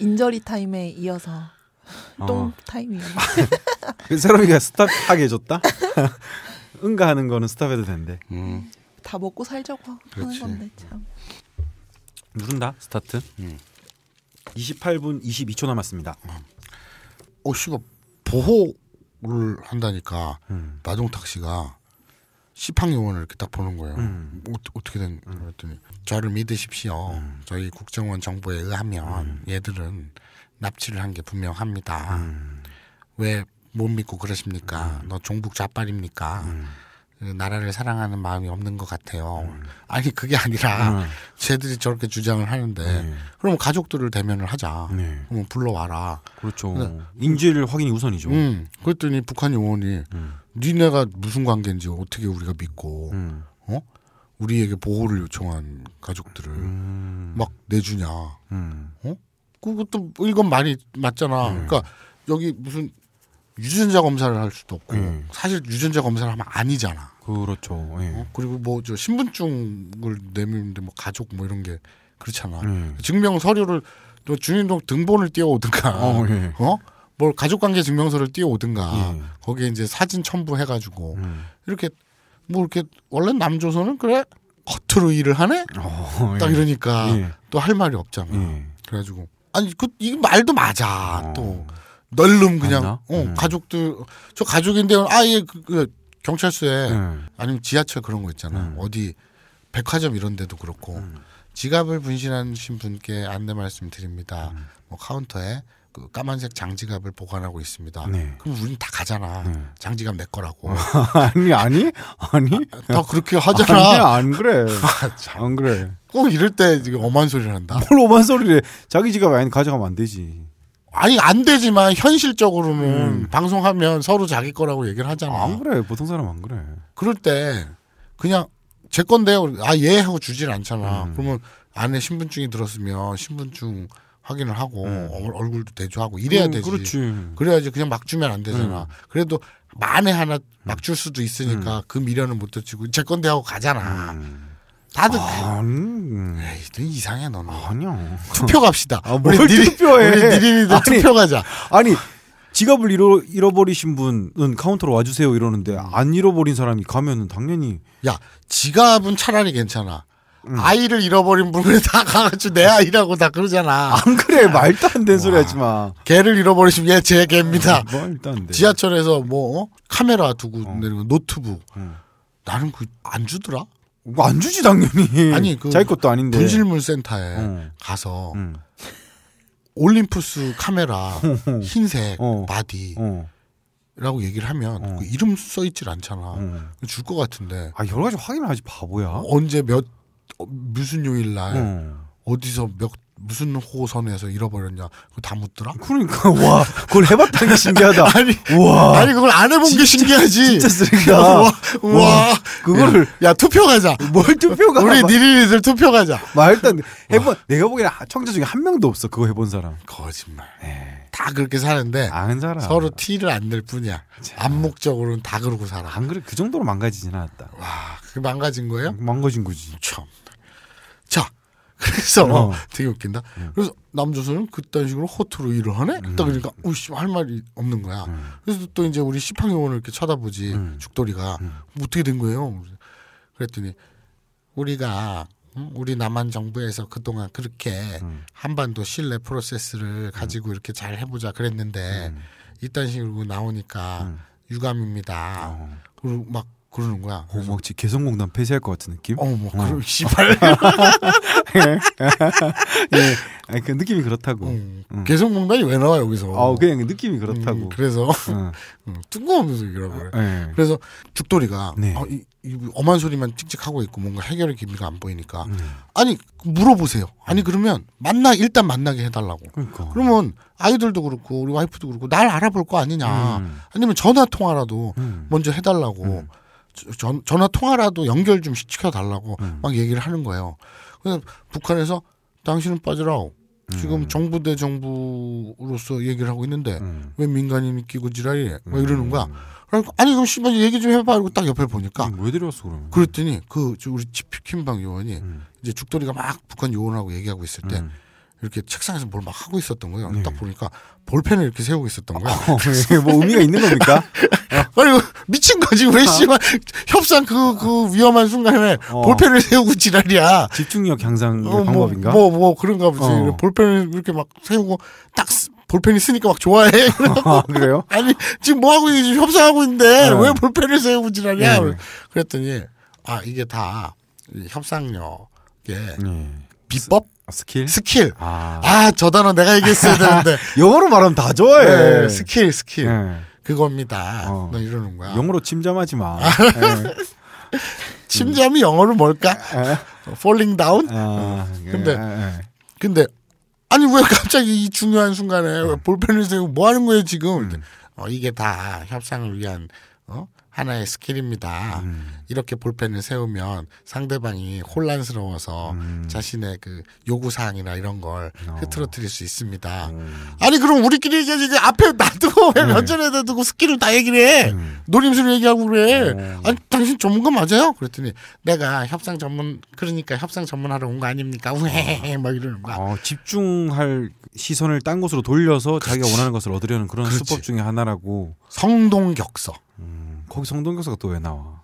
인절이 타임에 이어서 어. 타임이요. 새로이가 그 스탑하게 해줬다. 응가하는 거는 스탑해도 된대. 음. 다 먹고 살자고 그렇지. 건데 참. 누른다 스타트. 음. 28분 22초 남았습니다. 음. 어 씨가 보호를 한다니까 음. 나종탁 씨가 시팡 요원을 이렇게 딱 보는 거예요. 음. 뭐, 어떻게 된 음. 그랬더니 저를 믿으십시오. 음. 저희 국정원 정보에 의하면 음. 얘들은 납치를 한 게 분명합니다. 음. 왜못 믿고 그러십니까? 음. 너 종북 좌빨입니까? 음. 그 나라를 사랑하는 마음이 없는 것 같아요. 음. 아니 그게 아니라 음. 쟤들이 저렇게 주장을 하는데 네. 그럼 가족들을 대면을 하자. 네. 그럼 불러와라. 그렇죠. 근데, 인질 확인이 우선이죠. 음, 그랬더니 북한 요원이 음. 니네가 무슨 관계인지 어떻게 우리가 믿고 음. 어 우리에게 보호를 요청한 가족들을 막 내주냐. 어 그것도 이건 많이 맞잖아. 네. 그러니까 여기 무슨 유전자 검사를 할 수도 없고 예. 사실 유전자 검사를 하면 아니잖아. 그렇죠. 예. 어? 그리고 뭐 저 신분증을 내밀는데 뭐 가족 뭐 이런 게 그렇잖아. 예. 증명 서류를 또 주민등록 등본을 띄워오든가, 어, 예. 어? 뭘 가족관계 증명서를 띄워오든가 예. 거기에 이제 사진 첨부해가지고 음. 이렇게 뭐 이렇게 원래 남조선은 그래 겉으로 일을 하네. 어, 예. 딱 이러니까 또 할 말이 없잖아. 그래가지고 아니 그 이게 말도 맞아 어. 또. 널름 그냥 어, 음. 가족들 저 가족인데 아예 그, 그 경찰서에 음. 아니면 지하철 그런 거 있잖아 음. 어디 백화점 이런 데도 그렇고 음. 지갑을 분실하신 분께 안내 말씀드립니다 음. 뭐 카운터에 그 까만색 장지갑을 보관하고 있습니다 네. 그럼 우린 다 가잖아 네. 장지갑 내 거라고 어, 아니 아니 아니 아, 다 그렇게 하잖아 아니, 안 그래 아, 안 그래 꼭 이럴 때 지금 엄한 소리를 한다 뭘 엄한 소리를 해 자기 지갑 아니 가져가면 안 되지 아니 안 되지만 현실적으로는 음. 방송하면 서로 자기 거라고 얘기를 하잖아. 안 그래 보통 사람 안 그래. 그럴 때 그냥 제 건데요. 아예 하고 주질 않잖아. 음. 그러면 아내 신분증이 들었으면 신분증 확인을 하고 음. 얼굴도 대조하고 이래야 음, 되지. 그렇지. 그래야지 그냥 막 주면 안 되잖아. 음. 그래도 만에 하나 막줄 음. 수도 있으니까 음. 그 미련을 못 떨치고 제 건데 하고 가잖아. 다들 아니, 음. 이상해 너는. 아니야. 투표 갑시다. 아, 우리 니리, 투표해. 우리 니린이들 투표 가자. 아니 지갑을 잃어, 잃어버리신 분은 카운터로 와주세요 이러는데 안 잃어버린 사람이 가면은 당연히 야 지갑은 차라리 괜찮아. 음. 아이를 잃어버린 분을 다 가가지고 내 아이라고 다 그러잖아. 안 그래 말도 안 되는 소리 하지 마. 개를 잃어버리시면 얘제 개입니다. 어, 말도 뭐 지하철에서 뭐 어? 카메라 두고 어. 내리면 노트북. 음. 나는 그 안 주더라. 뭐안 주지 당연히. 아니 그 자기 것도 아닌데. 분실물 센터에 어. 가서 음. 올림푸스 카메라 어. 흰색 어. 바디. 어. 라고 얘기를 하면 어. 그 이름 써 있질 않잖아. 음. 줄것 같은데. 아 여러 가지 확인을 하지 바보야. 언제 몇 어, 무슨 요일 날 음. 어. 어디서 몇 무슨 호선에서 잃어버렸냐 그거 다 묻더라. 그러니까 와 그걸 해봤다는 게 신기하다. 아니 와 아니 그걸 안 해본 진짜, 게 신기하지. 진짜 쓰레기다. 와, 그거를 예. 야, 야, 투표 가자. 뭘 투표가? 우리 니리니들 투표 가자. 막 일단 어. 해본 내가 보기엔 청자 중에 한 명도 없어 그거 해본 사람. 거짓말. 네. 다 그렇게 사는데 아는 사 서로 티를 안 낼 뿐이야. 참. 암묵적으로는 다 그러고 살아. 안 그래 그 정도로 망가지진 않았다. 와 그 망가진 거예요? 망가진 거지. 참. 그래서 어. 어. 되게 웃긴다. 음. 그래서 남조선은 그딴 식으로 호투로 일을 하네. 딱 음. 그러니까, 그러니까 우씨 할 말이 없는 거야. 네. 그래서 또 이제 우리 시팡요원을 이렇게 쳐다보지 음. 죽돌이가 뭐 어떻게 된 거예요? 그랬더니 우리가 우리 남한 정부에서 그동안 그렇게 음. 한반도 신뢰 프로세스를 가지고 음. 이렇게 잘 해보자 그랬는데 음. 이딴 식으로 나오니까 유감입니다. 어. 그리고 막 그러는 거야. 어, 막 개성공단 폐쇄할 것 같은 느낌? 어, 뭐 그런 씨발. 예, 아니, 그 느낌이 그렇다고. 음, 응. 음. 개성공단이 왜 나와 여기서? 아, 그냥 그 느낌이 음, 그렇다고. 음, 그래서 어. 음, 뜬금없는 소리라고 그래. 아, 네. 그래서 죽돌이가 네. 아, 이, 이 엄한 소리만 찍찍하고 있고 뭔가 해결의 기미가 안 보이니까 네. 아니 물어보세요. 아니 그러면 만나 일단 만나게 해달라고. 그러니까. 그러면 아이들도 그렇고 우리 와이프도 그렇고 날 알아볼 거 아니냐. 음. 아니면 전화 통화라도 먼저 해달라고. 전, 전화 통화라도 연결 좀 시켜달라고 음. 막 얘기를 하는 거예요. 그래서 북한에서 당신은 빠져라오. 지금 음. 정부 대 정부로서 얘기를 하고 있는데 음. 왜 민간인이 끼고 지랄이래? 막 음. 이러는 거야. 그 아니 그럼 씨발 얘기 좀 해봐. 그리고 딱 옆에 보니까 왜 데려왔어 그러면? 그랬더니 그 우리 치킨방 요원이 음. 이제 죽돌이가 막 북한 요원하고 얘기하고 있을 때 음. 이렇게 책상에서 뭘 막 하고 있었던 거예요. 네. 딱 보니까 볼펜을 이렇게 세우고 있었던 거야. 어, 예, 뭐 의미가 있는 겁니까? 어. 아니 뭐 미친 거지 왜 어. 씨발 협상 그그 그 위험한 순간에 어. 볼펜을 세우고 지랄이야. 집중력 향상 어, 뭐, 방법인가? 뭐뭐 뭐, 뭐 그런가 보지. 어. 볼펜을 이렇게 막 세우고 딱 볼펜이 쓰니까 막 좋아해. 아, 그래요? 아니 지금 뭐 하고 지 협상하고 있는데 네. 왜 볼펜을 세우고 지랄이야? 네. 그랬더니 아 이게 다 협상력의 네. 비법 아, 스킬? 스킬. 아. 아, 저 단어 내가 얘기했어야 되는데. 영어로 말하면 다 좋아해. 네, 스킬, 스킬. 네. 그겁니다. 어. 너 이러는 거야. 영어로 침잠하지 마. 아. 네. 침잠이 영어로 뭘까? 네. falling down? 아, 네. 근데, 네. 근데, 아니, 왜 갑자기 이 중요한 순간에 볼펜을 세우고 뭐 하는 거예요, 지금? 음. 어, 이게 다 협상을 위한, 어? 하나의 스킬입니다. 음. 이렇게 볼펜을 세우면 상대방이 혼란스러워서 음. 자신의 그 요구 사항이나 이런 걸 어. 흐트러뜨릴 수 있습니다. 음. 아니 그럼 우리끼리 이제 앞에 놔두고 왜 네. 면전에 다두고 스킬을 다 얘기를 해? 음. 노림수를 얘기하고 그래. 어. 아니 당신 전문가 맞아요? 그랬더니 내가 협상 전문 그러니까 협상 전문하러 온 거 아닙니까? 우헤헤 어. 이러는 거야. 어, 집중할 시선을 딴 곳으로 돌려서 그렇지. 자기가 원하는 것을 얻으려는 그런 그렇지. 수법 중에 하나라고. 성동격서. 음. 거기 성동경사가 또 왜 나와?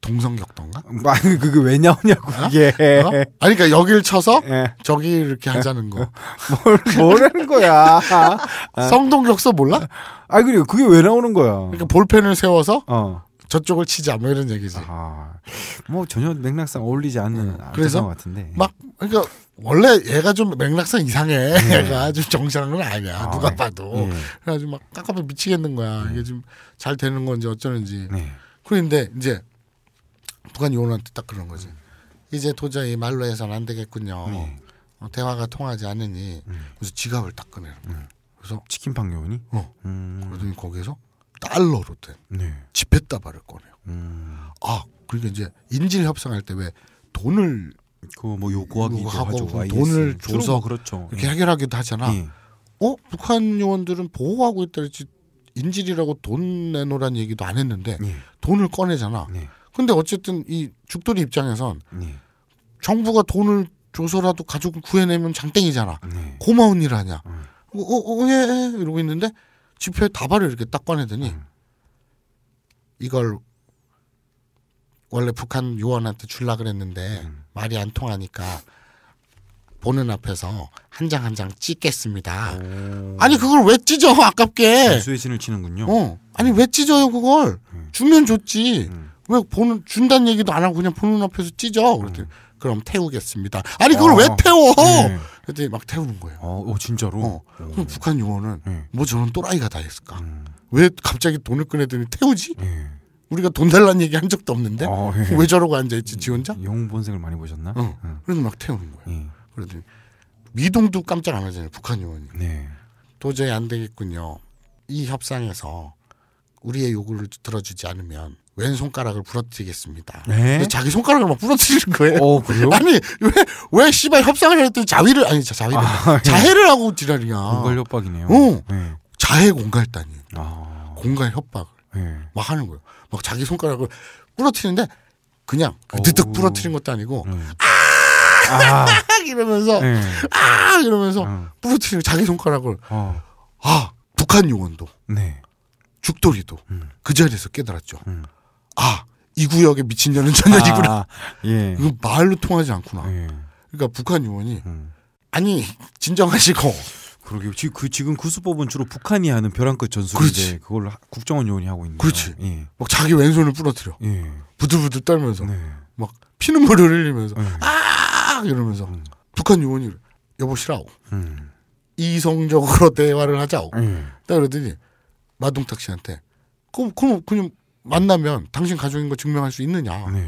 동성격던가? 음, 아니 그게 그 왜 나오냐고 어? 이게. 어? 아니 그러니까 여기를 쳐서 예. 저기 이렇게 하자는 거. 뭘 뭐라는 거야? 성동격서 몰라? 아니 그리고 그게 왜 나오는 거야? 그러니까 볼펜을 세워서 어. 저쪽을 치자 뭐 이런 얘기지. 아, 뭐 전혀 맥락상 어울리지 않는 음, 아, 그래서 같은데. 막 그러니까 원래 얘가 좀 맥락상 이상해. 네. 얘가 좀 정상은 아니야. 아, 누가 예. 봐도. 네. 그래가지고 막 깝깝해 미치겠는 거야. 네. 이게 좀 잘 되는 건지 어쩌는지. 네. 그런데 이제 북한 요원한테 딱 그런 거지. 이제 도저히 말로 해서는 안 되겠군요. 네. 어, 대화가 통하지 않으니 음. 그래서 지갑을 딱 꺼내는 거야. 음. 그래서 치킨방 요원이? 어. 음. 그러더니 거기에서 달러로 된 네. 지폐 따발을 꺼내요. 음. 아 그러니까 이제 인질 협상할 때 왜 돈을 그 뭐 요구하기도 하고 돈을 줘서 그렇죠. 이렇게 예. 해결하기도 하잖아. 예. 어 북한 요원들은 보호하고 있다랬지 인질이라고 돈 내놓으란 얘기도 안 했는데 예. 돈을 꺼내잖아. 예. 근데 어쨌든 이 죽돌이 입장에선 예. 정부가 돈을 줘서라도 가족을 구해내면 장땡이잖아. 네. 고마운 일 하냐. 예. 어, 어, 어, 예, 예, 이러고 있는데 지표에 다발을 이렇게 딱 꺼내더니 음. 이걸 원래 북한 요원한테 줄라 그랬는데 음. 말이 안 통하니까 보는 앞에서 한 장 한 장 찢겠습니다. 오. 아니 그걸 왜 찢어 아깝게? 수혜신을 치는군요. 어, 아니 왜 찢어요 그걸? 주면 음. 좋지. 음. 왜 보는 준다는 얘기도 안 하고 그냥 보는 앞에서 찢어. 그랬더니 음. 그럼 태우겠습니다. 아니 그걸 어. 왜 태워? 네. 그때 막 태우는 거예요. 어, 어 진짜로? 어. 그럼 북한 유언은 네. 뭐 저런 또라이가 다 했을까? 음. 왜 갑자기 돈을 꺼내더니 태우지? 네. 우리가 돈 달라는 얘기 한 적도 없는데 어, 네. 왜 저러고 앉아있지 지 혼자? 영웅 본색을 많이 보셨나? 어. 응. 그래서 막 태우는 거예요. 그러더니 미동도 깜짝 안 하잖아요. 북한 유언이 네. 도저히 안 되겠군요. 이 협상에서 우리의 요구를 들어주지 않으면 왼손가락을 부러뜨리겠습니다. 네? 자기 손가락을 막 부러뜨리는 거예요. 어, 아니, 왜, 왜 씨발 협상을 했더니 자위를, 아니, 자위를, 아, 예. 자해를 하고 지랄이야 공갈 협박이네요. 어, 네. 자해 공갈단이. 아. 공갈 협박을 예. 막 하는 거예요. 막 자기 손가락을 부러뜨리는데 그냥 느득 어. 부러뜨린 것도 아니고, 네. 아! 아. 이러면서, 네. 아! 이러면서 어. 네. 부러뜨리는 자기 손가락을, 어. 아! 북한 용원도 죽돌이도 음. 그 자리에서 깨달았죠. 음. 아, 이 구역에 미친년은 전혀이구나. 아, 예. 이거 말로 통하지 않구나. 예. 그러니까 북한 의원이 음. 아니 진정하시고. 그러게 요 지금 그 지금 그 수법은 주로 북한이 하는 벼랑 끝 전술인데 그걸 국정원 요원이 하고 있는. 그렇지. 예. 막 자기 왼손을 부러뜨려. 예. 부들부들 떨면서 네. 막 피눈물을 흘리면서 네. 아 이러면서 음. 북한 요원이 여보시라고 음. 이성적으로 대화를 하자고. 음. 예. 딱 그러더니 마동탁 씨한테 그럼 그럼 그냥 만나면 당신 가족인 거 증명할 수 있느냐. 네.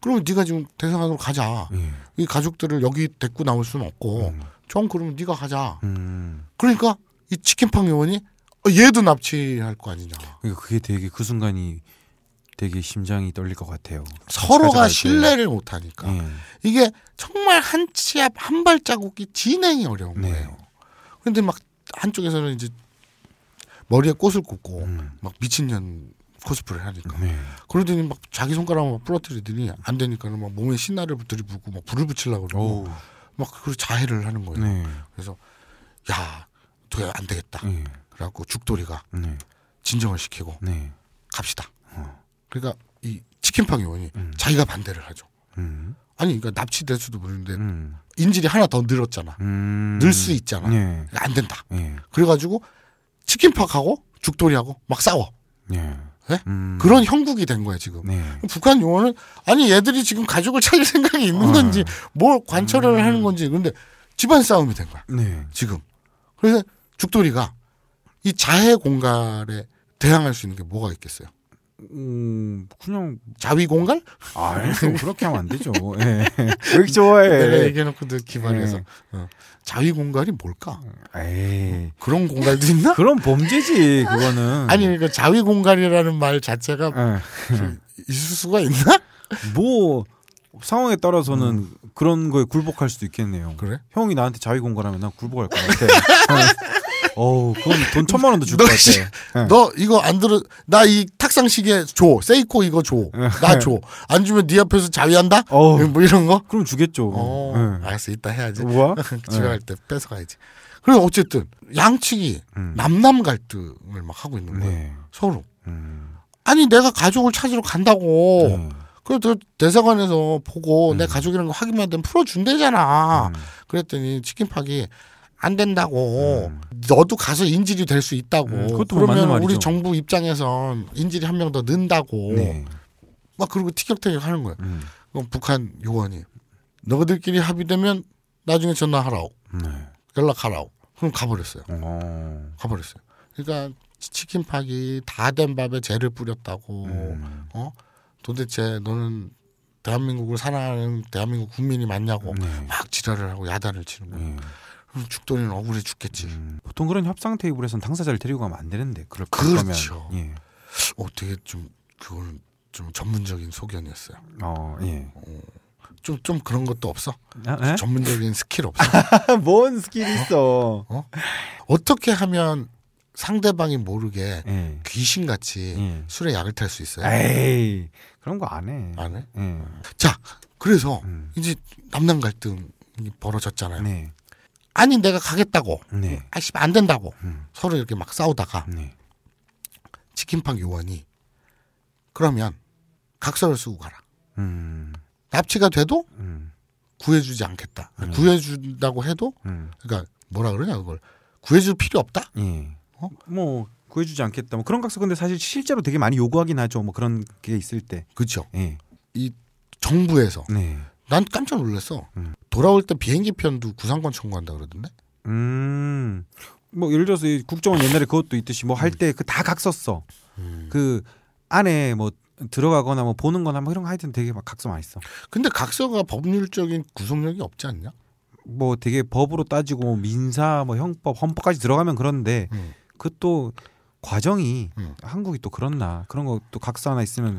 그러면 네가 지금 대사관으로 가자. 네. 이 가족들을 여기 데리고 나올 수는 없고 음. 좀 그러면 네가 가자. 음. 그러니까 이 치킨팡 요원이 어, 얘도 납치할 거 아니냐. 그러니까 그게 되게 그 순간이 되게 심장이 떨릴 것 같아요. 서로가 신뢰를 못 하니까 네. 예. 이게 정말 한 치 앞 한 발자국이 진행이 어려운 네. 거예요. 그런데 막 한쪽에서는 이제 머리에 꽃을 꽂고 음. 막 미친년 코스프레를 하니까. 네. 그러더니 막 자기 손가락만 부러뜨리더니 안 되니까는 막 몸에 신나를 들이부고 막 불을 붙이려고 그러고 막 그걸 자해를 하는 거예요. 네. 그래서 야, 도떻안 되겠다. 네. 그래갖고 죽돌이가 네. 진정을 시키고 네. 갑시다. 어. 그러니까 이 치킨팡 요원이 음. 자기가 반대를 하죠. 음. 아니 그러니까 납치될 수도 모르는데 음. 인질이 하나 더 늘었잖아. 음. 늘수 있잖아. 네. 그러니까 안 된다. 그래가지고 치킨팍하고 죽돌이하고 막 싸워. 네? 음. 그런 형국이 된거야 지금. 네. 북한 용어는 아니 얘들이 지금 가족을 찾을 생각이 있는 어. 건지 뭘 관철을 음. 하는 건지 그런데 집안 싸움이 된 거야. 네. 지금. 그래서 죽돌이가 이 자해 공갈에 대항할 수 있는 게 뭐가 있겠어요? 음, 그냥 자위 공간 아, 예, 그렇게 하면 안 되죠. 예. 왜 좋아해? 내가 얘기해놓고 듣기반 해서 예. 어. 자위 공간이 뭘까? 예. 에이. 그런 공간도 있나? 그런 범죄지 그거는. 아니 그니까 자위 공간이라는말 자체가 그 있을 수가 있나? 뭐 상황에 따라서는 음. 그런 거에 굴복할 수도 있겠네요. 그래? 형이 나한테 자위 공간하면난 굴복할 것 같아. 어우, 그건 돈 천만 원도 줄것 같아. 씨, 예. 너 이거 안 들어, 나 이 탁상 시계 줘. 세이코 이거 줘. 예. 나 줘. 안 주면 네 앞에서 자위한다? 어. 뭐 이런 거? 그럼 주겠죠. 어, 네. 알았어, 이따 해야지. 뭐야? 그 집에 갈때 뺏어가야지. 그리고 어쨌든 양측이 음. 남남 갈등을 막 하고 있는 거예요. 네. 서로. 음. 아니 내가 가족을 찾으러 간다고. 음. 네. 그래도 대사관에서 보고 네. 내 가족이라는 거 확인만 되면 풀어준대잖아. 음. 그랬더니 치킨팍이 안 된다고. 음. 너도 가서 인질이 될 수 있다고. 음, 그러면 우리 정부 입장에선 인질이 한 명 더 는다고. 네. 막그러고 티격태격 하는 거야. 음. 그럼 북한 요원이 너희들끼리 합의되면 나중에 전화하라고. 네. 연락하라고. 그럼 가버렸어요. 어. 가버렸어요. 그러니까 치킨 팍이다 된 밥에 재를 뿌렸다고. 음. 어? 도대체 너는 대한민국을 사랑하는 대한민국 국민이 맞냐고 네. 막 지랄을 하고 야단을 치는 거예요. 네. 죽더니 억울해 죽겠지. 음. 보통 그런 협상 테이블에서는 당사자를 데리고 가면 안 되는데 그럴 그렇죠. 거면 예. 어떻게좀그건좀 전문적인 소견이었어요. 어 예. 어. 좀, 좀 그런 것도 없어? 아, 네? 전문적인 스킬 없어? 뭔 스킬 어? 있어? 어? 어? 떻게 하면 상대방이 모르게 예. 귀신같이 예. 술에 약을 탈 수 있어요? 에이, 그런 거 안 해. 안 해? 예. 자, 그래서 음. 이제 남남 갈등이 벌어졌잖아요. 네. 아니 내가 가겠다고 네. 아씨 안 된다고 음. 서로 이렇게 막 싸우다가 네. 치킨팡 요원이 그러면 각서를 쓰고 가라 음. 납치가 돼도 음. 구해주지 않겠다 음. 구해준다고 해도 음. 그러니까 뭐라 그러냐 그걸 구해줄 필요 없다 예. 어? 뭐 구해주지 않겠다 뭐 그런 각서 근데 사실 실제로 되게 많이 요구하긴 하죠 뭐 그런 게 있을 때 그렇죠 예. 이 정부에서 네. 난 깜짝 놀랐어 음. 돌아올 때 비행기 편도 구상권 청구한다 그러던데. 음. 뭐 예를 들어서 국정원 옛날에 그것도 있듯이 뭐 할 때 그 다각 음. 썼어. 음. 그 안에 뭐 들어가거나 뭐 보는 거나 뭐 이런 거 하여튼 되게 막 각서 많이 있어. 근데 각서가 법률적인 구속력이 없지 않냐? 뭐 되게 법으로 따지고 뭐 민사 뭐 형법 헌법까지 들어가면 그런데 음. 그것도 과정이 음. 한국이 또 그렇나 그런 것도 각서 하나 있으면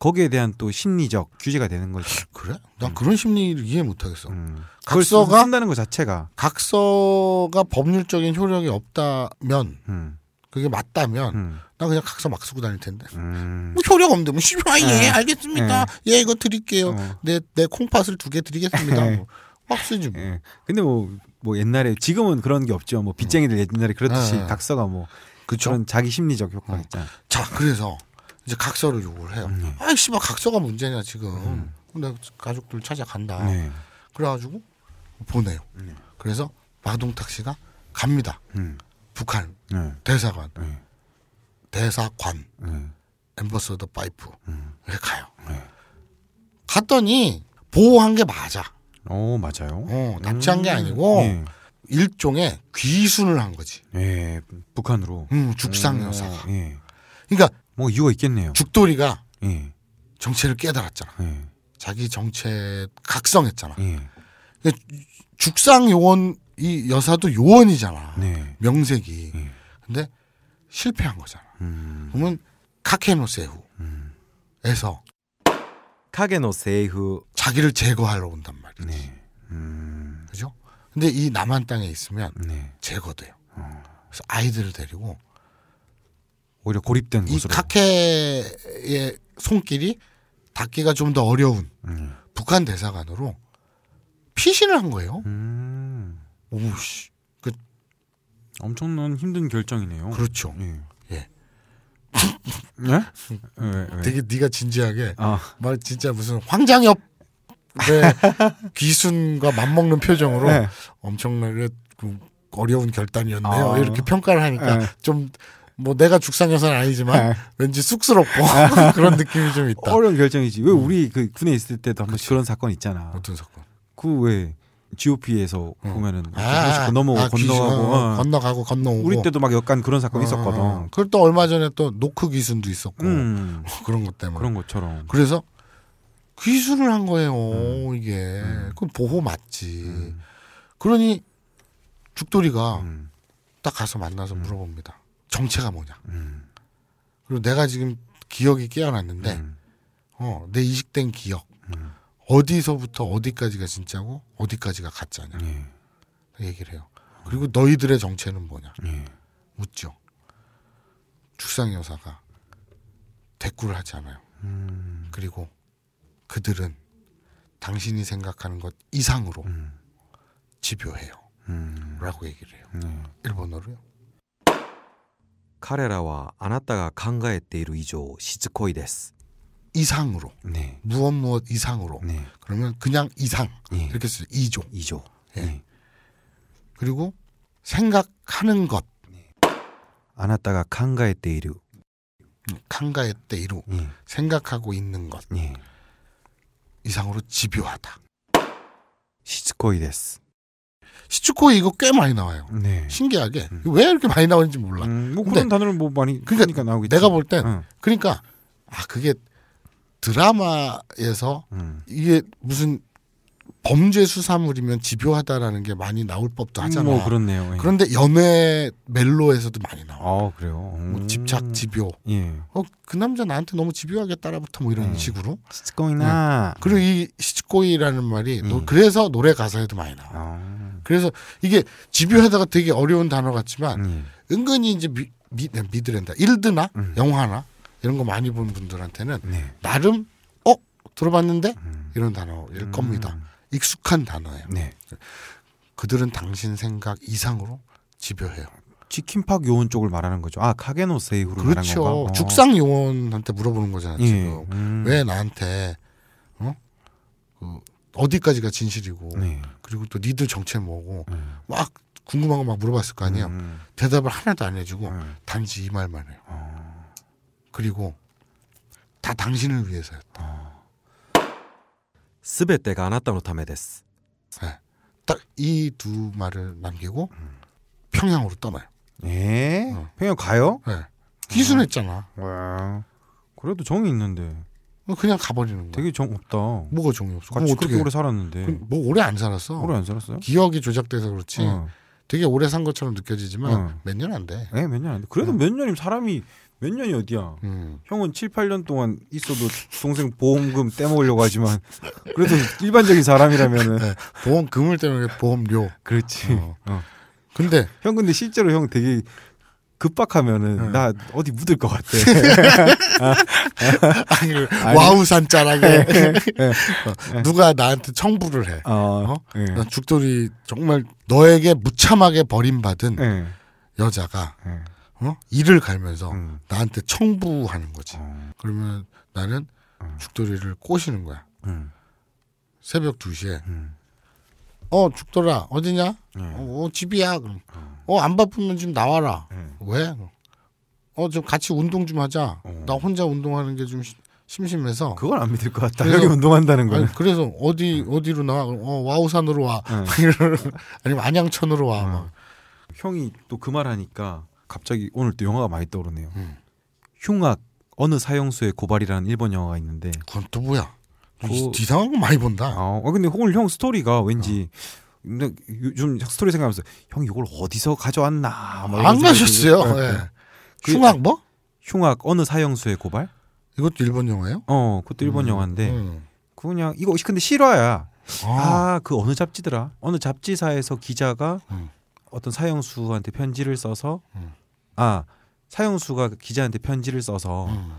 거기에 대한 또 심리적 규제가 되는 거지. 그래? 난 음. 그런 심리를 이해 못하겠어. 음. 각서가 한다는 것 자체가 각서가 법률적인 효력이 없다면 음. 그게 맞다면 음. 나 그냥 각서 막 쓰고 다닐 텐데 음. 뭐 효력 없는데 뭐심비 아예 네. 알겠습니다 네. 예 이거 드릴게요 내내 어. 콩팥을 두 개 드리겠습니다 네. 뭐. 막 쓰지 뭐. 예. 근데 뭐뭐 뭐 옛날에 지금은 그런 게 없죠 뭐 빚쟁이들 옛날에 그렇듯이 각서가 뭐 그쵸? 그런 자기 심리적 효과가 어. 있잖아 자 그래서 이제 각서를 요구를 해요. 네. 아이 씨발 뭐 각서가 문제냐 지금. 음. 근데 가족들 찾아간다. 네. 그래가지고 보내요. 네. 그래서 마동탁 씨가 갑니다. 음. 북한 네. 대사관 네. 대사관 엠버서더 파이프 음. 가요. 갔더니 보호한 게 맞아. 어 맞아요. 어 납치한 게 음. 아니고 일종의 귀순을 한 거지. 예 북한으로. 음 죽상 음. 여사가. 예. 그러니까 뭐 이유가 있겠네요. 죽돌이가 예. 정체를 깨달았잖아. 예. 자기 정체 각성했잖아. 예. 그러니까 죽상 요원 이 여사도 요원이잖아. 네. 명색이. 예. 근데 실패한 거잖아. 음. 그러면 카케노세후에서 음. 카게노세후 자기를 제거하러 온단 말이지. 네. 음. 그죠? 근데 이 남한 땅에 있으면 네. 제거돼요. 어. 그래서 아이들을 데리고 오히려 고립된 이 곳으로. 각해의 손길이 닿기가 좀 더 어려운 음. 북한 대사관으로 피신을 한 거예요. 음. 오씨, 그 엄청난 힘든 결정이네요. 그렇죠. 예. 예? 예? 되게 네가 진지하게 아. 말 진짜 무슨 황장엽 네, 귀순과 맞먹는 표정으로 네. 엄청나게 그 어려운 결단이었네요. 아. 이렇게 평가를 하니까 네. 좀뭐 내가 죽상여사는 아니지만 네. 왠지 쑥스럽고 네. 그런 느낌이 좀 있다. 어려운 결정이지. 왜 음. 우리 그 군에 있을 때도 한번 그런 사건 있잖아. 어떤 사건? 그왜 GOP에서 응. 어. 보면은 아, 건너고 아, 건너가고 어, 어, 건너가고 건너오고 우리 때도 막 약간 그런 사건 어, 있었거든. 어. 그걸 또 얼마 전에 또 노크 기순도 있었고 음. 그런 것 때문에 그런 것처럼. 그래서 기순을한 거예요. 음. 이게 음. 그 보호 맞지. 음. 그러니 죽돌이가 음. 딱 가서 만나서 물어봅니다. 정체가 뭐냐. 음. 그리고 내가 지금 기억이 깨어났는데, 음. 어, 내 이식된 기억. 음. 어디서부터 어디까지가 진짜고, 어디까지가 가짜냐. 예. 그 얘기를 해요. 그리고 너희들의 정체는 뭐냐. 예. 묻죠. 축상 여사가 대꾸를 하지 않아요. 음. 그리고 그들은 당신이 생각하는 것 이상으로 음. 집요해요. 음. 라고 얘기를 해요. 네. 일본어로요. 彼らはあなたが考えている以上しつこいです。 이상으로 네. 무엇 무엇 이상으로 네. 그러면 그냥 이상 네. 이렇게 쓰 이조 이조 네. 그리고 생각하는 것 네. 아나타가 칸가에테이루 칸에테이 생각하고 있는 것 이상으로 집요하다 시츠코이 데스 시추코이 이거 꽤 많이 나와요. 네. 신기하게 음. 왜 이렇게 많이 나오는지 몰라. 음, 뭐 그런 단어를 뭐 많이 그러니까 나오겠 내가 볼땐 어. 그러니까 아 그게 드라마에서 음. 이게 무슨 범죄 수사물이면 집요하다라는 게 많이 나올 법도 음, 하잖아. 뭐 그렇네요. 예. 그런데 연애 멜로에서도 많이 나와. 아 그래요. 뭐 음. 뭐 집착, 집요. 예. 어그 남자 나한테 너무 집요하게 따라붙어 뭐 이런 예. 식으로. 시츠코이나. 응. 네. 그리고 이 시츠코이라는 말이 음. 노, 그래서 노래 가사에도 많이 나와. 아. 그래서 이게 집요하다가 되게 어려운 단어 같지만 음. 은근히 이제 미, 미, 미드랜다 네, 일드나 음. 영화나 이런 거 많이 본 분들한테는 네. 나름 어 들어봤는데 음. 이런 단어일 음. 겁니다. 익숙한 단어예요. 네. 그들은 당신 생각 이상으로 집요해요. 치킨팍 요원 쪽을 말하는 거죠. 아 카게노세이후를 그렇죠. 말한 건가? 그렇죠. 죽상 요원한테 물어보는 거잖아요. 예. 지금 음. 왜 나한테 어? 그 어디까지가 진실이고 네. 그리고 또 니들 정체 뭐고 음. 막 궁금한 거 막 물어봤을 거 아니에요. 음. 대답을 하나도 안 해주고 음. 네. 단지 이 말만 해요. 어. 그리고 다 당신을 위해서였다. 어. 全てが 아나타のためです. 네. 딱이 두 말을 남기고 음. 평양으로 떠나요. 예? 어. 평양 가요? 네. 기순했잖아. 와. 그래도 정이 있는데. 뭐 그냥 가버리는 거야. 되게 정 없다. 뭐가 정이 없어? 같이 어떻게 오래 살았는데. 뭐 오래 안 살았어. 오래 안 살았어요? 기억이 조작돼서 그렇지. 어. 되게 오래 산 것처럼 느껴지지만 어. 몇년 안 돼. 네, 몇년 안 돼. 그래도 어. 몇 년이면 사람이 몇 년이 어디야. 음. 형은 7, 8년 동안 있어도 동생 보험금 떼먹으려고 하지만 그래도 일반적인 사람이라면 네, 보험금을 떼먹게 보험료. 그렇지. 어. 어. 근데 형 근데 실제로 형 되게 급박하면은 응. 나 어디 묻을 것 같아. 아니, 아니, 와우 산자라에 예, 예, 예. 어, 누가 나한테 청부를 해. 어, 어, 예. 난 죽돌이 정말 너에게 무참하게 버림받은 예. 여자가 예. 어? 이를 갈면서 음. 나한테 청부하는 거지. 음. 그러면 나는 음. 죽돌이를 꼬시는 거야. 음. 새벽 2시에. 음. 어, 죽돌아, 어디냐? 어, 집이야. 그럼. 어, 안 바쁘면 좀 나와라. 응. 예. 왜? 어, 좀 같이 운동 좀 하자. 어. 나 혼자 운동하는 게 좀 심심해서. 그건안 믿을 것 같다. 그래서, 여기 운동한다는 거는. 아 그래서 어디, 예. 어디로 나와? 어, 와우산으로 와. 응. 예. 아니면 안양천으로 와. 막. 형이 또 그 말 하니까 갑자기 오늘 또 영화가 많이 떠오르네요. 음. 흉악, 어느 사형수의 고발이라는 일본 영화가 있는데. 그건 또 뭐야? 그, 이상한 거 많이 본다. 아, 근데 오늘 형 스토리가 왠지 어. 근데 요즘 스토리 생각하면서 형 이걸 어디서 가져왔나 막안 뭐 가셨어요. 네, 예. 네. 그, 흉악 뭐? 흉악 어느 사형수의 고발? 이것도 일본 영화예요? 어, 그것도 일본 음, 영화인데 음. 그냥 이거 근데 실화야. 아그 아, 아 그 어느 잡지더라? 어느 잡지사에서 기자가 음. 어떤 사형수한테 편지를 써서 음. 아 사형수가 기자한테 편지를 써서 음.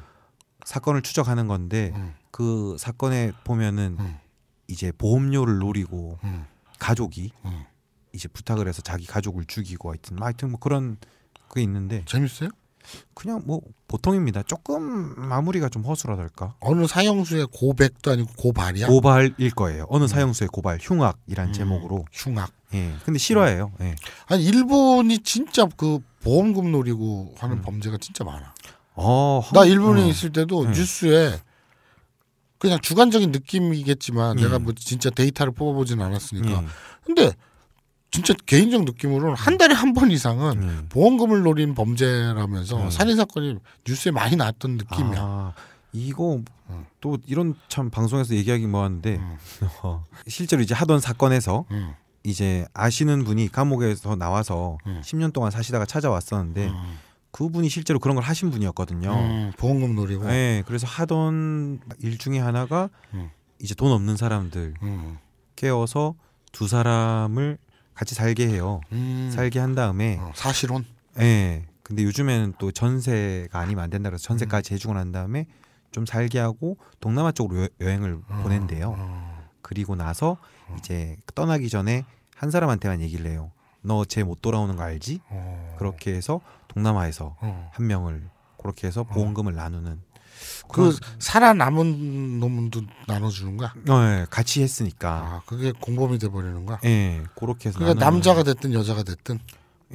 사건을 추적하는 건데 음. 그 사건에 보면은 이제 보험료를 노리고 음. 가족이 음. 이제 부탁을 해서 자기 가족을 죽이고 하여튼 뭐 하여튼 뭐 그런 게 있는데 재밌어요? 그냥 뭐 보통입니다. 조금 마무리가 좀 허술하달까. 어느 사형수의 고백도 아니고 고발이야? 고발일 거예요. 어느 음. 사형수의 고발 흉악이란 음. 제목으로. 흉악. 예. 근데 실화예요. 음. 예. 아니 일본이 진짜 그 보험금 노리고 하는 음. 범죄가 진짜 많아. 어, 나 일본에 음. 있을 때도 뉴스에 그냥 주관적인 느낌이겠지만 음. 내가 뭐 진짜 데이터를 뽑아보지는 않았으니까. 음. 근데 진짜 개인적 느낌으로는 한 달에 한 번 이상은 음. 보험금을 노린 범죄라면서 음. 살인 사건이 뉴스에 많이 나왔던 느낌이야. 아, 이거 또 이런 참 방송에서 얘기하기 뭐하는데 음. 어, 실제로 이제 하던 사건에서 음. 이제 아시는 분이 감옥에서 나와서 10년 동안 사시다가 찾아왔었는데. 그분이 실제로 그런 걸 하신 분이었거든요. 음, 보험금 노리고. 네, 그래서 하던 일 중에 하나가 음. 이제 돈 없는 사람들 음. 음. 깨워서 두 사람을 같이 살게 해요. 음. 살게 한 다음에 어, 사실혼. 네, 근데 요즘에는 또 전세가 아니면 안 된다 그래서 전세까지 음. 해주고 난 다음에 좀 살게 하고 동남아 쪽으로 여, 행을 어, 보낸대요. 어. 그리고 나서 어. 이제 떠나기 전에 한 사람한테만 얘기를 해요. 너 쟤 못 돌아오는 거 알지? 오. 그렇게 해서 동남아에서 어. 한 명을 그렇게 해서 어. 보험금을 나누는 그 살아남은 놈도 나눠주는 거야? 네, 같이 했으니까. 아, 그게 공범이 돼버리는 거야? 예, 그렇게 해서. 그러니까 나누는... 남자가 됐든 여자가 됐든.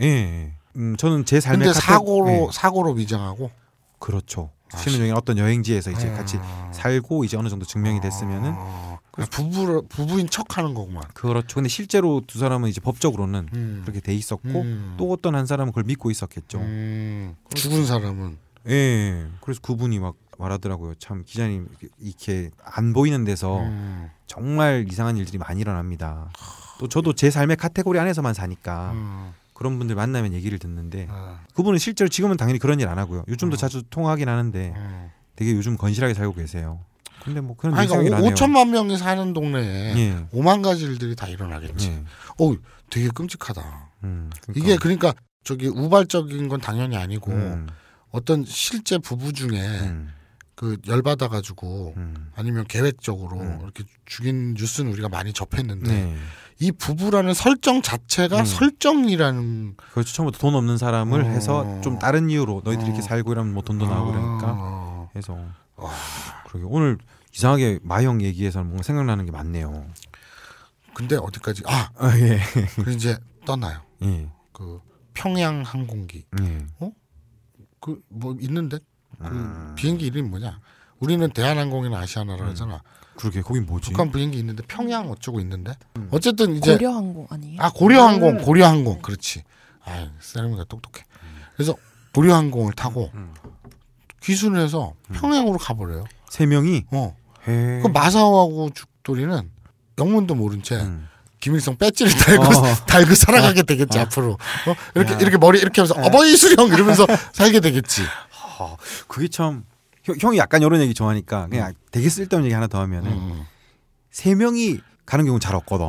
예, 예. 음, 저는 제 삶에. 근데 카톡... 사고로 예. 사고로 위장하고. 그렇죠. 실은 아, 어떤 여행지에서 이제 아... 같이 살고 이제 어느 정도 증명이 됐으면은 아. 부부를 부부인 척하는 거구만. 그렇죠. 근데 실제로 두 사람은 이제 법적으로는 음. 그렇게 돼 있었고 음. 또 어떤 한 사람은 그걸 믿고 있었겠죠. 음. 죽은 사람은 예. 그래서 그분이 막 말하더라고요. 참 기자님 이렇게 안 보이는 데서 음. 정말 이상한 일들이 많이 일어납니다. 또 저도 제 삶의 카테고리 안에서만 사니까 음. 그런 분들 만나면 얘기를 듣는데 아. 그분은 실제로 지금은 당연히 그런 일 안 하고요. 요즘도 음. 자주 통화하긴 하는데 음. 되게 요즘 건실하게 살고 계세요. 근데 뭐 그런 아니, 그러니까 오, 5천만 명이 사는 동네에 예. 5만 가지 일들이 다 일어나겠지. 예. 어, 되게 끔찍하다. 음, 그러니까. 이게 그러니까 저기 우발적인 건 당연히 아니고 음. 어떤 실제 부부 중에 음. 그 열받아 가지고 음. 아니면 계획적으로 음. 이렇게 죽인 뉴스는 우리가 많이 접했는데 네. 이 부부라는 설정 자체가 음. 설정이라는 그렇죠 처음부터 돈 없는 사람을 어. 해서 좀 다른 이유로 너희들이 어. 이렇게 살고 이러면 뭐 돈도 나오고 어. 그러니까 해서 어. 그러게 오늘 이상하게 마영 얘기해서 뭔가 생각나는 게 많네요. 근데 어디까지 아, 아 예. 그 이제 떠나요. 예. 그 평양 항공기. 예. 어? 그 뭐 있는데 그 음. 비행기 이름이 뭐냐? 우리는 대한항공이나 아시아나라 음. 하잖아. 그러게 거긴 뭐지? 북한 비행기 있는데 평양 어쩌고 있는데 음. 어쨌든 이제 고려항공 아니에요? 아 고려항공 음. 고려항공 그렇지. 아 사람이가 똑똑해. 음. 그래서 고려항공을 타고 음. 귀순해서 평양으로 가버려요. 세 명이. 어. 그 음. 마사오하고 죽돌이는 영문도 모른 채 음. 김일성 배지를 달고 어. 달고 살아가게 어. 되겠지 어. 앞으로 어? 이렇게 야. 이렇게 머리 이렇게 하면서 어. 어버이 수령 이러면서 살게 되겠지. 어, 그게 참 형, 이 약간 이런 얘기 좋아하니까 그냥 음. 되게 쓸데없는 얘기 하나 더 하면은 음. 음. 세 명이 가는 경우 잘 없거든.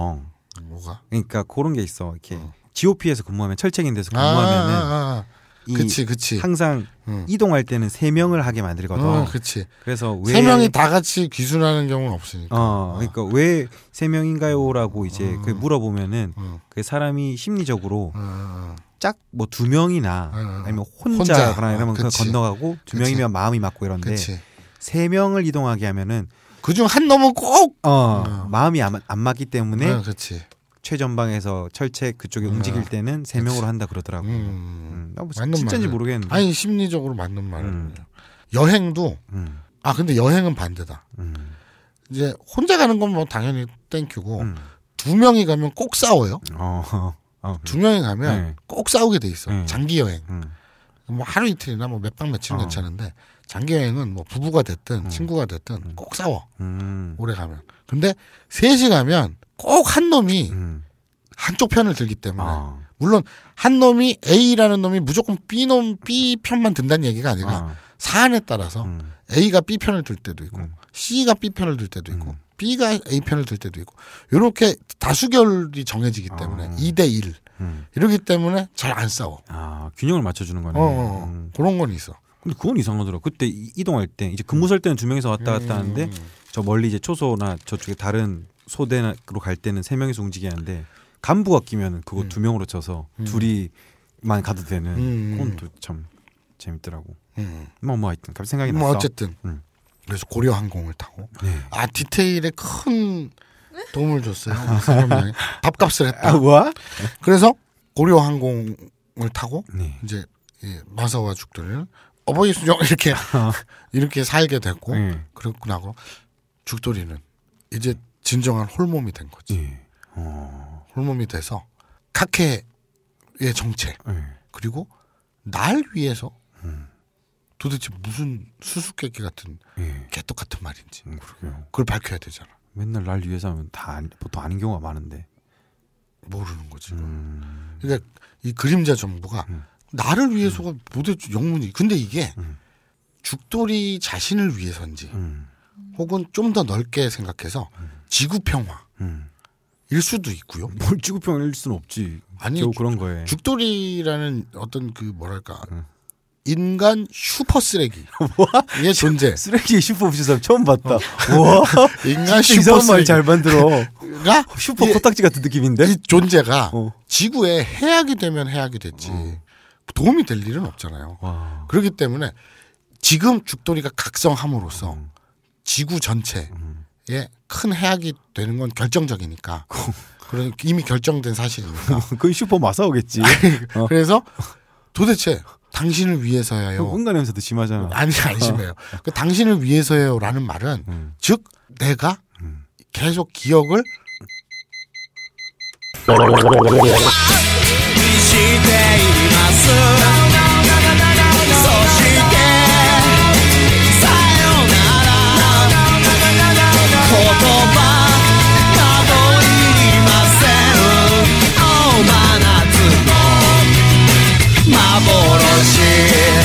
뭐가? 그러니까 그런 게 있어. 이렇게 GOP에서 어. 근무하면 철책인 데서 아, 근무하면은 아, 아, 아. 그치, 그치. 항상 응. 어. 이동할 때는 세 명을 하게 만들거든. 어, 그치. 그래서 세 명이 다 같이 귀순하는 경우는 없으니까. 어, 그러니까 어. 왜세 명인가요라고 이제 어. 그 물어보면은 어. 그 사람이 심리적으로 어, 어, 짝뭐 두 명이나 아니면 혼자거나 혼자. 이러면 그 건너가고 두 그치. 명이면 마음이 맞고 이런데 그치. 세 명을 이동하게 하면은 그중 한 놈은 꼭 어, 마음이 안, 안 맞기 때문에 네, 최전방에서 철책 그쪽에 아. 움직일 때는 세 명으로 한다 그러더라고. 음. 음. 음. 뭐 맞는 진짜인지 모르겠는데. 아니 심리적으로 맞는 말이에요. 음. 여행도 음. 아 근데 여행은 반대다. 음. 이제 혼자 가는 건 뭐 당연히 땡큐고 두 명이 가면 꼭 싸워요. 어. 어. 두 명이 가면 네. 꼭 싸우게 돼 있어. 네. 장기 여행. 뭐 하루 이틀이나 뭐 몇 박 며칠은 어. 괜찮은데 장기 여행은 뭐 부부가 됐든 친구가 됐든 꼭 싸워. 오래 가면. 근데 셋이 가면 꼭한 놈이 음. 한쪽 편을 들기 때문에 어. 물론 한 놈이 A라는 놈이 무조건 B놈 B 편만 든다는 얘기가 아니라 어. 사안에 따라서 음. A가 B 편을 들 때도 있고 음. C가 B 편을 들 때도 있고 음. B가 A 편을 들 때도 있고 이렇게 다수결이 정해지기 때문에 어. 2대 1 이러기 때문에 잘 안 싸워. 아 균형을 맞춰주는 거네. 어, 어, 어. 음. 그런 건 있어. 근데 그건 이상하더라. 그때 이동할 때 이제 근무 설 때는 두 명이서 왔다 갔다 음. 하는데 저 멀리 이제 초소나 저쪽에 다른 소대로 갈 때는 세 명이서 움직여야 하는데 간부가 끼면 그거 음. 두 명으로 쳐서 음. 둘이만 가도 되는 음. 음. 그건 또참 재밌더라고. 뭐뭐 음. 뭐 하여튼 갑자기 생각이 뭐 났어. 어쨌든 음. 그래서 고려 항공을 타고 네. 아 디테일에 큰 도움을 줬어요. 그 밥값을 했다. 아, 뭐? 그래서 고려 항공을 타고 네. 이제 예, 마사와죽들을 어버이 수정 이렇게 어. 이렇게 살게 됐고 네. 그렇구나 하고 죽돌이는 이제 진정한 홀몸이 된 거지. 예. 어. 홀몸이 돼서 카해의정체 예. 그리고 날 위해서 음. 도대체 무슨 수수께끼 같은 예. 개떡 같은 말인지 음, 그걸 밝혀야 되잖아. 맨날 날 위해서 하면 다아 보통 아는 경우가 많은데 모르는 거지. 음. 그러니까 이 그림자 정부가 음. 나를 위해서가 모두 영문이. 근데 이게 음. 죽돌이 자신을 위해서인지 음. 혹은 좀 더 넓게 생각해서 음. 지구 평화. 음. 일 수도 있고요. 뭘 지구 평일 수는 없지. 아니 그런 거에 죽돌이라는 어떤 그 뭐랄까 음. 인간 슈퍼 쓰레기. 뭐? 이 존재. 쓰레기 슈퍼 부지사 처음 봤다. 어. 와. 뭐? 인간 슈퍼 이상한 말잘 만들어. 가 슈퍼 이, 코딱지 같은 느낌인데. 이 존재가 어. 지구에 해악이 되면 해악이 됐지. 어. 도움이 될 일은 없잖아요. 와. 그렇기 때문에 지금 죽돌이가 각성함으로써 음. 지구 전체 음. 예, 큰 해악이 되는 건 결정적이니까. 그런 이미 결정된 사실이니까. 그 슈퍼 마사오겠지. 어. 그래서 도대체 당신을 위해서예요. 뭔가 냄새 도 심하잖아. 아니 안 심해요. 어. 그 당신을 위해서예요라는 말은 음. 즉 내가 음. 계속 기억을 心。